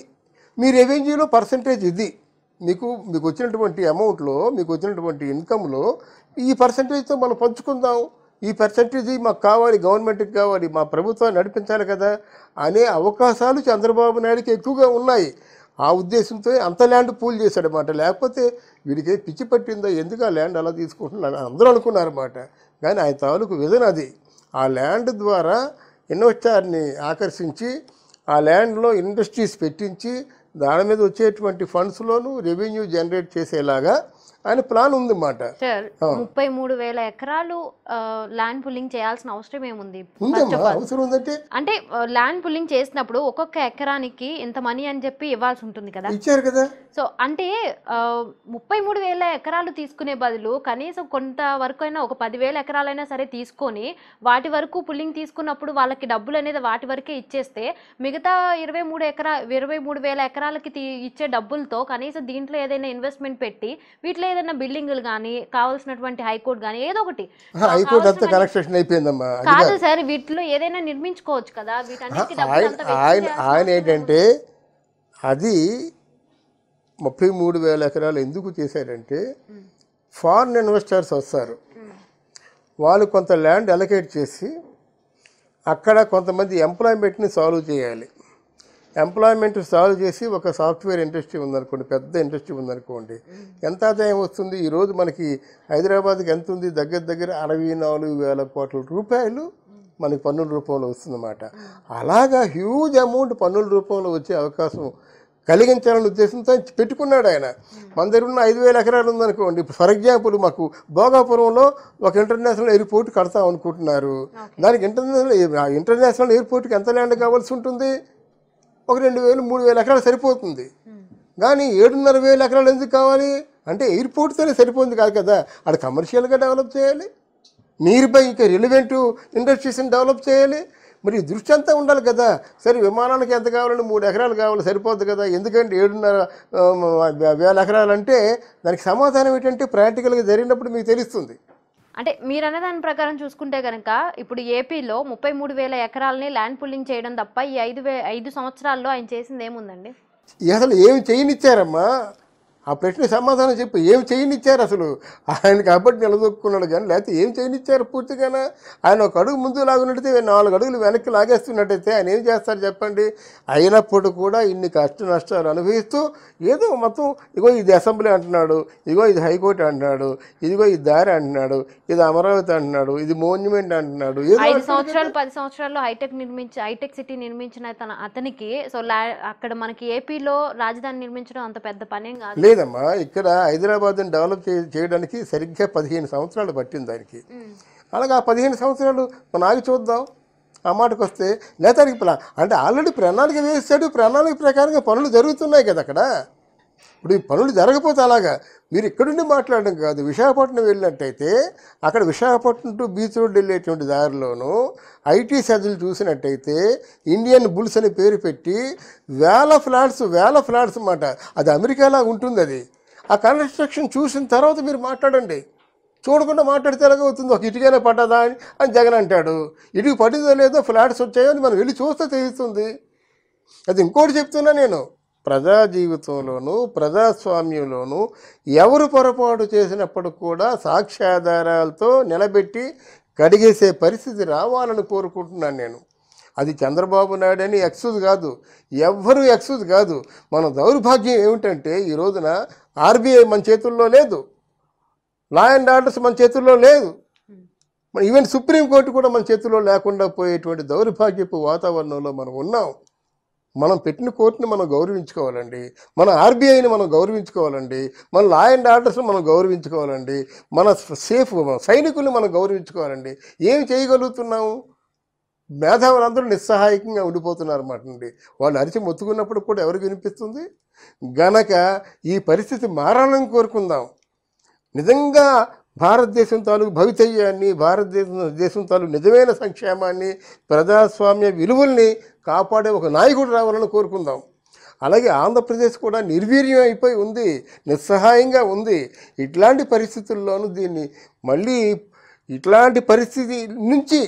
మీ రెవెన్యూలో పర్సంటేజ్ ఇది మీకు మీకు వచ్చినటువంటి అమౌంట్లో మీకు వచ్చినటువంటి ఇన్కంలో ఈ పర్సంటేజ్తో మనం పంచుకుందాం ఈ పర్సంటేజ్ మాకు కావాలి గవర్నమెంట్కి కావాలి మా ప్రభుత్వాన్ని నడిపించాలి కదా అనే అవకాశాలు చంద్రబాబు నాయుడుకి ఎక్కువగా ఉన్నాయి ఆ ఉద్దేశంతో అంత ల్యాండ్ పూల్ చేశాడనమాట లేకపోతే వీడికి పిచ్చి పట్టిందో ఎందుకు ఆ ల్యాండ్ అలా తీసుకుంటున్నాడు అందరూ అనుకున్నారన్నమాట కానీ ఆయన తాలూకు విధన అది ఆ ల్యాండ్ ద్వారా ఇన్వెస్టర్ని ఆకర్షించి ఆ ల్యాండ్లో ఇండస్ట్రీస్ పెట్టించి దాని మీద వచ్చేటువంటి ఫండ్స్ లోను రెవెన్యూ జనరేట్ చేసేలాగా ఆయన ప్లాన్ ఉంది మాట ముప్పై మూడు వేల ఎకరాలు ల్యాండ్ పుల్లింగ్ చేయాల్సిన అవసరం ఏముంది అంటే ల్యాండ్ పుల్లింగ్ చేసినప్పుడు ఒక్కొక్క ఎకరానికి ఇంత మనీ అని చెప్పి ఇవ్వాల్సి ఉంటుంది కదా ఇచ్చారు కదా సో అంటే ముప్పై మూడు వేల ఎకరాలు తీసుకునే బదులు కనీసం కొంత అయినా ఒక పదివేల ఎకరాలైనా సరే తీసుకొని వాటి వరకు పుల్లింగ్ తీసుకున్నప్పుడు వాళ్ళకి డబ్బులు అనేది వాటి వరకే ఇచ్చేస్తే మిగతా ఇరవై మూడు ఎకరా ఇరవై మూడు వేల ఎకరాలకి తీ ఇచ్చే డబ్బులతో కనీసం దీంట్లో ఏదైనా ఇన్వెస్ట్మెంట్ పెట్టి వీటిలో ఏదైనా బిల్డింగులు కానీ కావాల్సినటువంటి హైకోర్టు కానీ ఏదో ఒకటి కాదు సార్ వీటిలో ఏదైనా నిర్మించుకోవచ్చు కదా వీటన్నిటికీ ఆయన ఏంటంటే అది ముప్పై మూడు వేల ఎకరాలు ఎందుకు చేశారంటే ఫారిన్ ఇన్వెస్టర్స్ వస్తారు వాళ్ళు కొంత ల్యాండ్ అలొకేట్ చేసి అక్కడ కొంతమంది ఎంప్లాయ్మెంట్ని సాల్వ్ చేయాలి ఎంప్లాయ్మెంట్ సాల్వ్ చేసి ఒక సాఫ్ట్వేర్ ఇండస్ట్రీ ఉందనుకోండి పెద్ద ఇండస్ట్రీ ఉందనుకోండి ఎంత ఆదాయం వస్తుంది ఈరోజు మనకి హైదరాబాద్కి ఎంత ఉంది దగ్గర దగ్గర అరవై నాలుగు వేల కోట్ల రూపాయలు మనకి పన్నుల రూపంలో వస్తుందన్నమాట అలాగా హ్యూజ్ అమౌంట్ పన్నుల రూపంలో వచ్చే అవకాశం కలిగించాలనే ఉద్దేశంతో పెట్టుకున్నాడు ఆయన మన దగ్గర ఉన్న ఐదు వేల ఎకరాలు ఉందనుకోండి ఫర్ ఎగ్జాంపుల్ మాకు భోగాపురంలో ఒక ఇంటర్నేషనల్ ఎయిర్పోర్ట్ కడతాం అనుకుంటున్నారు దానికి ఇంటర్నేషనల్ ఇంటర్నేషనల్ ఎయిర్పోర్ట్కి ఎంత ల్యాండ్ కావాల్సి ఉంటుంది ఒక రెండు వేలు మూడు వేల ఎకరాలు సరిపోతుంది కానీ ఏడున్నర వేల ఎకరాలు ఎందుకు కావాలి అంటే ఎయిర్పోర్ట్తోనే సరిపోతుంది కాదు కదా అది కమర్షియల్గా డెవలప్ చేయాలి బై ఇంకా రిలివెంటు ఇండస్ట్రీస్ని డెవలప్ చేయాలి మరి దృష్టి అంతా ఉండాలి కదా సరే విమానానికి ఎంత కావాలంటే మూడు ఎకరాలు కావాలి సరిపోద్ది కదా ఎందుకంటే ఏడున్నర వేల ఎకరాలు అంటే దానికి సమాధానం ఏంటంటే ప్రాక్టికల్గా జరిగినప్పుడు మీకు తెలుస్తుంది అంటే మీరు దాని ప్రకారం చూసుకుంటే కనుక ఇప్పుడు ఏపీలో ముప్పై మూడు వేల ఎకరాలని ల్యాండ్ పుల్లింగ్ చేయడం తప్ప ఈ ఐదు వే ఐదు సంవత్సరాల్లో ఆయన చేసింది ఏముందండి అసలు ఏమి చేయనిచ్చారమ్మా ఆ ప్రశ్న సమాధానం చెప్పు ఏం చేయనిచ్చారు అసలు ఆయన కాబట్టి నిలదొక్కున్నాడు కానీ లేకపోతే ఏం చేయనిచ్చారు పూర్తిగానా ఆయన ఒక అడుగు ముందు లాగున్నట్టయితే నాలుగు అడుగులు వెనక్కి లాగేస్తున్నట్టయితే ఆయన ఏం చేస్తారు చెప్పండి అయినప్పుడు కూడా ఇన్ని కష్ట నష్టాలు అనుభవిస్తూ ఏదో మొత్తం ఇగో ఇది అసెంబ్లీ అంటున్నాడు ఇగో ఇది హైకోర్టు అంటున్నాడు ఇదిగో ఇది దారి అంటున్నాడు ఇది అమరావతి అంటున్నాడు ఇది మోన్యుమెంట్ అంటున్నాడు సంవత్సరాలు పది సంవత్సరాల్లో హైటెక్ నిర్మించి హైటెక్ సిటీ నిర్మించిన తన అతనికి సో అక్కడ మనకి ఏపీలో రాజధాని నిర్మించడం అంత పెద్ద పని కాదు లేదమ్మా ఇక్కడ హైదరాబాద్ని డెవలప్ చేయడానికి సరిగ్గా పదిహేను సంవత్సరాలు పట్టింది దానికి అలాగే ఆ పదిహేను సంవత్సరాలు మనం ఆగి చూద్దాం ఆ మాటకు వస్తే నేతానికి అంటే ఆల్రెడీ ప్రణాళిక వేసాడు ప్రణాళిక ప్రకారంగా పనులు జరుగుతున్నాయి కదా అక్కడ ఇప్పుడు ఈ పనులు జరగపోతే అలాగా మీరు ఇక్కడుండి మాట్లాడడం కాదు విశాఖపట్నం వెళ్ళినట్టయితే అక్కడ విశాఖపట్నం టు బీచ్ రోడ్ వెళ్ళేటువంటి దారిలోనూ ఐటీ సదులు చూసినట్టయితే ఇండియన్ బుల్స్ అని పేరు పెట్టి వేల ఫ్లాట్స్ వేల ఫ్లాట్స్ అన్నమాట అది అమెరికాలా ఉంటుంది అది ఆ కన్స్ట్రక్షన్ చూసిన తర్వాత మీరు మాట్లాడండి చూడకుండా మాట్లాడితే ఎలాగవుతుంది ఒక ఇటుకైనా పడ్డదా అని అని జగన్ అంటాడు ఇటు పడిందో లేదో ఫ్లాట్స్ వచ్చాయో అని మనం వెళ్ళి చూస్తే తెలుస్తుంది అది ఇంకోటి చెప్తున్నా నేను ప్రజా జీవితంలోనూ ప్రజాస్వామ్యంలోనూ ఎవరు పొరపాటు చేసినప్పుడు కూడా సాక్ష్యాధారాలతో నిలబెట్టి కడిగేసే పరిస్థితి రావాలని కోరుకుంటున్నాను నేను అది చంద్రబాబు నాయుడు అని ఎక్సూజ్ కాదు ఎవ్వరూ ఎక్సూజ్ కాదు మన దౌర్భాగ్యం ఏమిటంటే ఈ రోజున ఆర్బీఐ మన చేతుల్లో లేదు లా అండ్ ఆర్డర్స్ మన చేతుల్లో లేదు ఈవెన్ సుప్రీంకోర్టు కూడా మన చేతుల్లో లేకుండా పోయేటువంటి దౌర్భాగ్యపు వాతావరణంలో మనం ఉన్నాం మనం పెట్టిన కోర్టుని మనం గౌరవించుకోవాలండి మన ఆర్బీఐని మనం గౌరవించుకోవాలండి మన లా అండ్ ఆర్డర్స్ని మనం గౌరవించుకోవాలండి మన సేఫ్ సైనికుల్ని మనం గౌరవించుకోవాలండి ఏమి చేయగలుగుతున్నాము మేధావులందరూ నిస్సహాయకంగా ఉండిపోతున్నారు అండి వాళ్ళు అరిచి మొత్తుకున్నప్పుడు కూడా ఎవరికి వినిపిస్తుంది గనక ఈ పరిస్థితి మారాలని కోరుకుందాం నిజంగా భారతదేశం తాలూకు భవితవ్యాన్ని భారతదేశం దేశం తాలూకు నిజమైన సంక్షేమాన్ని ప్రజాస్వామ్య విలువల్ని కాపాడే ఒక నాయకుడు రావాలని కోరుకుందాం అలాగే ఆంధ్రప్రదేశ్ కూడా నిర్వీర్యం అయిపోయి ఉంది నిస్సహాయంగా ఉంది ఇట్లాంటి పరిస్థితుల్లోనూ దీన్ని మళ్ళీ ఇట్లాంటి పరిస్థితి నుంచి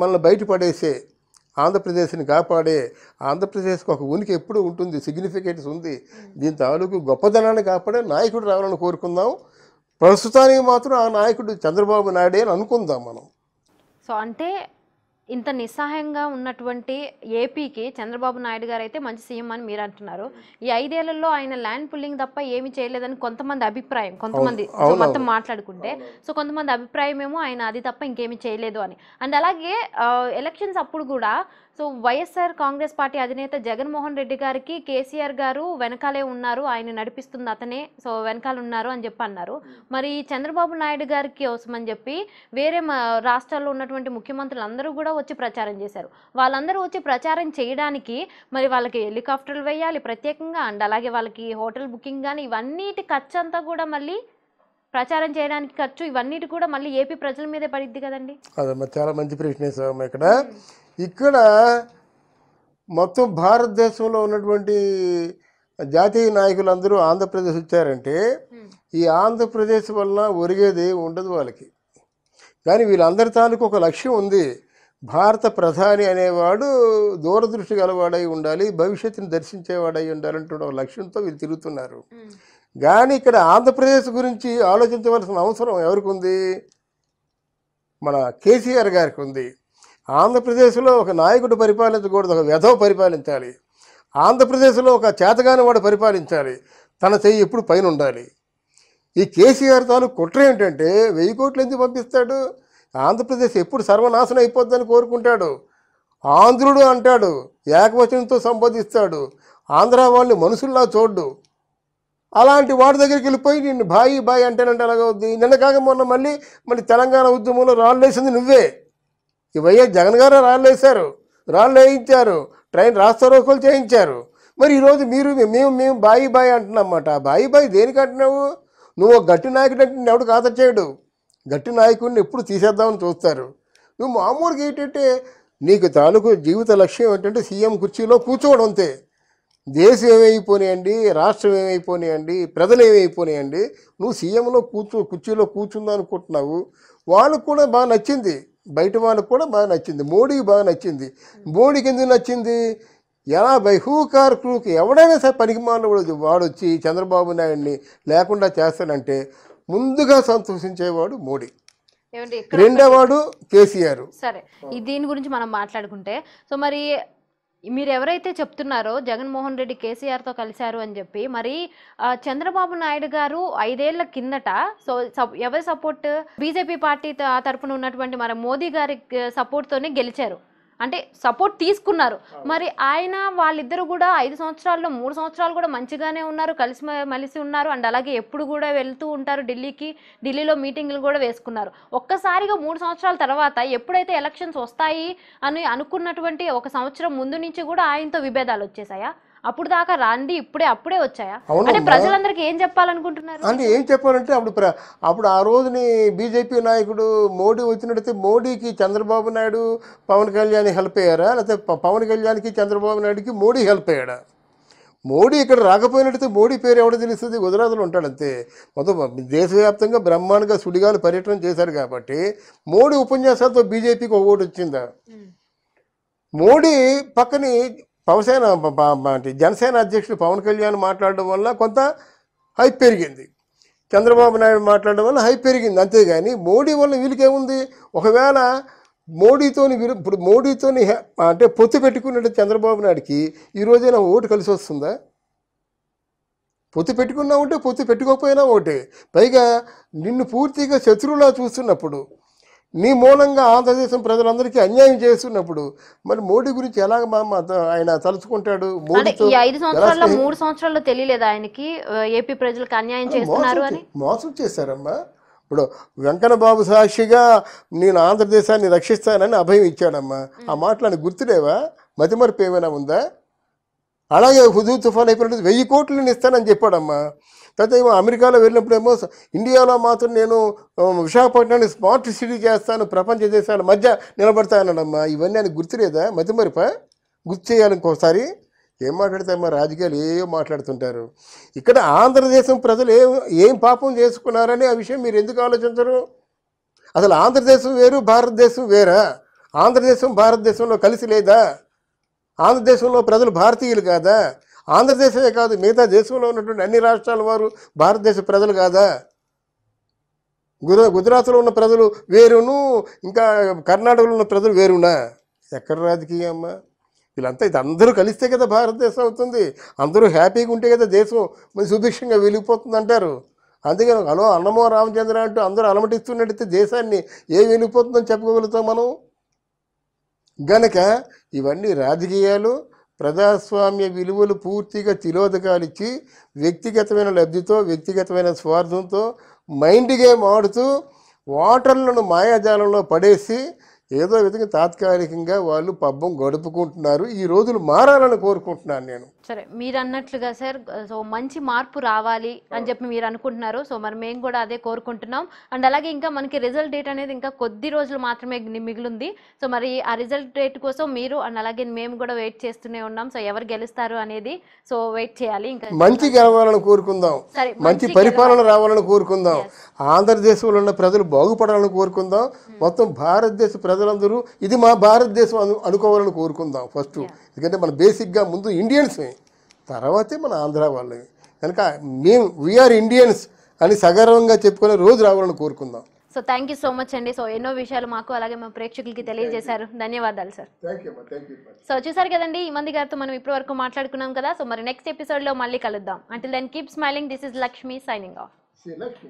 మనల్ని బయటపడేసే ఆంధ్రప్రదేశ్ని కాపాడే ఆంధ్రప్రదేశ్కి ఒక ఉనికి ఎప్పుడు ఉంటుంది సిగ్నిఫికెన్స్ ఉంది దీని తాలూకు గొప్పదనాన్ని కాపాడే నాయకుడు రావాలని కోరుకుందాం ప్రస్తుతానికి మాత్రం ఆ నాయకుడు చంద్రబాబు నాయుడే అని అనుకుందాం మనం సో అంటే ఇంత నిస్సహాయంగా ఉన్నటువంటి ఏపీకి చంద్రబాబు నాయుడు గారు అయితే మంచి సీఎం అని మీరు అంటున్నారు ఈ ఐదేళ్లలో ఆయన ల్యాండ్ పుల్లింగ్ తప్ప ఏమి చేయలేదని కొంతమంది అభిప్రాయం కొంతమంది మొత్తం మాట్లాడుకుంటే సో కొంతమంది అభిప్రాయం ఏమో ఆయన అది తప్ప ఇంకేమి చేయలేదు అని అండ్ అలాగే ఎలక్షన్స్ అప్పుడు కూడా సో వైఎస్ఆర్ కాంగ్రెస్ పార్టీ అధినేత జగన్మోహన్ రెడ్డి గారికి కేసీఆర్ గారు వెనకాలే ఉన్నారు ఆయన నడిపిస్తుంది అతనే సో వెనకాల ఉన్నారు అని చెప్పి అన్నారు మరి చంద్రబాబు నాయుడు గారికి అవసరమని చెప్పి వేరే రాష్ట్రాల్లో ఉన్నటువంటి ముఖ్యమంత్రులు అందరూ కూడా వచ్చి ప్రచారం చేశారు వాళ్ళందరూ వచ్చి ప్రచారం చేయడానికి మరి వాళ్ళకి హెలికాప్టర్లు వేయాలి ప్రత్యేకంగా అండ్ అలాగే వాళ్ళకి హోటల్ బుకింగ్ కానీ ఇవన్నీ ఖర్చు అంతా కూడా మళ్ళీ ప్రచారం చేయడానికి ఖర్చు ఇవన్నీ కూడా మళ్ళీ ఏపీ ప్రజల మీదే పడిద్ది కదండి చాలా మంచి ప్రశ్న ఇక్కడ ఇక్కడ మొత్తం భారతదేశంలో ఉన్నటువంటి జాతీయ నాయకులు అందరూ ఆంధ్రప్రదేశ్ వచ్చారంటే ఈ ఆంధ్రప్రదేశ్ వలన ఒరిగేది ఉండదు వాళ్ళకి కానీ వీళ్ళందరి తాలూకు ఒక లక్ష్యం ఉంది భారత ప్రధాని అనేవాడు దూరదృష్టి గలవాడై ఉండాలి భవిష్యత్తుని దర్శించేవాడై ఉండాలంటున్న లక్ష్యంతో వీళ్ళు తిరుగుతున్నారు కానీ ఇక్కడ ఆంధ్రప్రదేశ్ గురించి ఆలోచించవలసిన అవసరం ఎవరికి ఉంది మన కేసీఆర్ గారికి ఉంది ఆంధ్రప్రదేశ్లో ఒక నాయకుడు పరిపాలించకూడదు ఒక వ్యధవ పరిపాలించాలి ఆంధ్రప్రదేశ్లో ఒక చేతగాని వాడు పరిపాలించాలి తన చెయ్యి ఎప్పుడు పైన ఉండాలి ఈ కేసీఆర్ తాలూకు కుట్ర ఏంటంటే వెయ్యి కోట్లు ఎందుకు పంపిస్తాడు ఆంధ్రప్రదేశ్ ఎప్పుడు సర్వనాశనం అయిపోద్దని కోరుకుంటాడు ఆంధ్రుడు అంటాడు ఏకవచనంతో సంబోధిస్తాడు ఆంధ్ర వాళ్ళని మనుషుల్లా చూడ్డు అలాంటి వాడి దగ్గరికి వెళ్ళిపోయి నిన్ను బాయి బాయి అంటేనంటే అలాగవుద్ది నిన్న కాక మొన్న మళ్ళీ మళ్ళీ తెలంగాణ ఉద్యమంలో రాళ్ళు వేసింది నువ్వే వైఎస్ జగన్ గారు రాళ్ళు వేశారు రాళ్ళు వేయించారు ట్రైన్ రాస్తారోకులు చేయించారు మరి ఈరోజు మీరు మేము మేము బాయి బాయి అంటున్నామాట ఆ బాయి బాయి దేనికి అంటున్నావు నువ్వు గట్టి నాయకుడు అంటే ఎవడు కాదు చేయడు గట్టి నాయకుడిని ఎప్పుడు తీసేద్దామని చూస్తారు నువ్వు మామూలుగా ఏంటంటే నీకు తాలూకు జీవిత లక్ష్యం ఏంటంటే సీఎం కుర్చీలో కూర్చోవడం అంతే దేశం ఏమైపోనియండి రాష్ట్రం ఏమైపోనియండి ప్రజలు ఏమైపోనియండి నువ్వు సీఎంలో కూర్చో కుర్చీలో కూర్చుందనుకుంటున్నావు వాళ్ళకు కూడా బాగా నచ్చింది బయట వాళ్ళకు కూడా బాగా నచ్చింది మోడీకి బాగా నచ్చింది మోడీకి ఎందుకు నచ్చింది ఎలా బహుకార్ క్రూకి ఎవడైనా సరే పనికి మానవుడు వచ్చి చంద్రబాబు నాయుడిని లేకుండా చేస్తాడంటే ముందుగా సంతోషించేవాడు మోడీ వాడు కేసీఆర్ సరే దీని గురించి మనం మాట్లాడుకుంటే సో మరి మీరు ఎవరైతే చెప్తున్నారో జగన్మోహన్ రెడ్డి కేసీఆర్తో కలిశారు అని చెప్పి మరి చంద్రబాబు నాయుడు గారు ఐదేళ్ల కిందట సో ఎవరి సపోర్ట్ బీజేపీ పార్టీ తరఫున ఉన్నటువంటి మరి మోదీ గారి సపోర్ట్తోనే గెలిచారు అంటే సపోర్ట్ తీసుకున్నారు మరి ఆయన వాళ్ళిద్దరు కూడా ఐదు సంవత్సరాల్లో మూడు సంవత్సరాలు కూడా మంచిగానే ఉన్నారు కలిసి మలిసి ఉన్నారు అండ్ అలాగే ఎప్పుడు కూడా వెళ్తూ ఉంటారు ఢిల్లీకి ఢిల్లీలో మీటింగ్లు కూడా వేసుకున్నారు ఒక్కసారిగా మూడు సంవత్సరాల తర్వాత ఎప్పుడైతే ఎలక్షన్స్ వస్తాయి అని అనుకున్నటువంటి ఒక సంవత్సరం ముందు నుంచి కూడా ఆయనతో విభేదాలు వచ్చేసాయా అప్పుడు దాకా రాంది ఇప్పుడే అప్పుడే వచ్చాయా అంటే ప్రజలందరికీ ఏం చెప్పాలనుకుంటున్నారు అంటే ఏం చెప్పాలంటే అప్పుడు అప్పుడు ఆ రోజుని బీజేపీ నాయకుడు మోడీ వచ్చినట్టయితే మోడీకి చంద్రబాబు నాయుడు పవన్ కళ్యాణ్ హెల్ప్ అయ్యారా లేకపోతే పవన్ కళ్యాణ్కి చంద్రబాబు నాయుడుకి మోడీ హెల్ప్ అయ్యాడా మోడీ ఇక్కడ రాకపోయినట్టయితే మోడీ పేరు ఎవడో తెలుస్తుంది గుజరాత్లో ఉంటాడంతే మొత్తం దేశవ్యాప్తంగా బ్రహ్మాండంగా సుడిగాలు పర్యటన చేశారు కాబట్టి మోడీ ఉపన్యాసాలతో బీజేపీకి ఒక ఓటు వచ్చిందా మోడీ పక్కనే పవసేన జనసేన అధ్యక్షుడు పవన్ కళ్యాణ్ మాట్లాడడం వల్ల కొంత హైప్ పెరిగింది చంద్రబాబు నాయుడు మాట్లాడడం వల్ల హైప్ పెరిగింది అంతేగాని మోడీ వల్ల వీళ్ళకేముంది ఒకవేళ మోడీతోని ఇప్పుడు మోడీతోని అంటే పొత్తు పెట్టుకున్నట్టు చంద్రబాబు నాయుడికి ఈరోజైనా ఓటు కలిసి వస్తుందా పొత్తు పెట్టుకున్నా ఒకటే పొత్తు పెట్టుకోకపోయినా ఒకటే పైగా నిన్ను పూర్తిగా శత్రువులా చూస్తున్నప్పుడు నీ మూలంగా ఆంధ్రదేశం ప్రజలందరికీ అన్యాయం చేస్తున్నప్పుడు మరి మోడీ గురించి ఎలాగ ఆయన తలుచుకుంటాడు ఐదు మూడు సంవత్సరాల్లో తెలియలేదు ఆయనకి ఏపీ ప్రజలకు అన్యాయం చేస్తున్నారు మోసం చేశారమ్మా ఇప్పుడు వెంకటబాబు సాక్షిగా నేను ఆంధ్రదేశాన్ని రక్షిస్తానని అభయం ఇచ్చాడమ్మా ఆ మాటలు ఆయన గుర్తులేవా మతిమరుపు ఏమైనా ఉందా అలాగే హుజూ తుఫాన్ అయిపోయినట్టు వెయ్యి కోట్లు నేను ఇస్తానని చెప్పాడమ్మా లేకపోతే అమెరికాలో వెళ్ళినప్పుడేమో ఇండియాలో మాత్రం నేను విశాఖపట్నాన్ని స్మార్ట్ సిటీ చేస్తాను ప్రపంచ దేశాల మధ్య నిలబడతానమ్మా ఇవన్నీ ఆయన గుర్తులేదా మతి మరిప గుర్తు చేయాలి ఇంకోసారి ఏం మాట్లాడతారు రాజకీయాలు ఏవో మాట్లాడుతుంటారు ఇక్కడ ఆంధ్రదేశం ప్రజలు ఏం ఏం పాపం చేసుకున్నారని ఆ విషయం మీరు ఎందుకు ఆలోచించరు అసలు ఆంధ్రదేశం వేరు భారతదేశం వేరా ఆంధ్రదేశం భారతదేశంలో కలిసి లేదా ఆంధ్రదేశంలో ప్రజలు భారతీయులు కాదా ఆంధ్రదేశమే కాదు మిగతా దేశంలో ఉన్నటువంటి అన్ని రాష్ట్రాల వారు భారతదేశ ప్రజలు కాదా గుజ గుజరాత్లో ఉన్న ప్రజలు వేరును ఇంకా కర్ణాటకలో ఉన్న ప్రజలు వేరునా ఎక్కడ రాజకీయం అమ్మా వీళ్ళంతా ఇది అందరూ కలిస్తే కదా భారతదేశం అవుతుంది అందరూ హ్యాపీగా ఉంటే కదా దేశం మంచి సుభిక్షంగా వెళ్ళిపోతుంది అంటారు అందుకని హలో అన్నమో రామచంద్ర అంటూ అందరూ అలమటిస్తున్నట్టయితే దేశాన్ని ఏం వెళ్ళిపోతుందని చెప్పగలుగుతాం మనం గనక ఇవన్నీ రాజకీయాలు ప్రజాస్వామ్య విలువలు పూర్తిగా తిలోదకాలిచ్చి వ్యక్తిగతమైన లబ్ధితో వ్యక్తిగతమైన స్వార్థంతో మైండ్ గేమ్ ఆడుతూ వాటర్లను మాయాజాలంలో పడేసి ఏదో విధంగా తాత్కాలికంగా వాళ్ళు పబ్బం గడుపుకుంటున్నారు ఈ రోజులు మారాలని కోరుకుంటున్నాను నేను సరే మీరు అన్నట్లుగా సార్ సో మంచి మార్పు రావాలి అని చెప్పి మీరు అనుకుంటున్నారు సో మరి మేము కూడా అదే కోరుకుంటున్నాం అండ్ అలాగే ఇంకా మనకి రిజల్ట్ డేట్ అనేది ఇంకా కొద్ది రోజులు మాత్రమే మిగిలింది సో మరి ఆ రిజల్ట్ డేట్ కోసం మీరు అండ్ అలాగే మేము కూడా వెయిట్ చేస్తూనే ఉన్నాం సో ఎవరు గెలుస్తారు అనేది సో వెయిట్ చేయాలి ఇంకా మంచి గెలవాలని కోరుకుందాం మంచి పరిపాలన రావాలని కోరుకుందాం ఆంధ్రదేశంలో ఉన్న ప్రజలు బాగుపడాలని కోరుకుందాం hmm. మొత్తం భారతదేశ ప్రజలందరూ ఇది మా భారతదేశం అనుకోవాలని కోరుకుందాం ఫస్ట్ ఎందుకంటే మన బేసిక్గా ముందు ఇండియన్స్మే తర్వాతే మన ఆంధ్ర వాళ్ళవి కనుక మేము వీఆర్ ఇండియన్స్ అని సగర్వంగా చెప్పుకునే రోజు రావాలని కోరుకుందాం so thank you so much అండి సో ఎన్నో విషయాలు మాకు అలాగే మా ప్రేక్షకులకి తెలియజేశారు ధన్యవాదాలు సార్ సో చూసారు కదండి ఈ మంది గారితో మనం ఇప్పటి వరకు మాట్లాడుకున్నాం కదా సో మరి నెక్స్ట్ ఎపిసోడ్లో మళ్ళీ కలుద్దాం అంటే then keep smiling this is Lakshmi signing of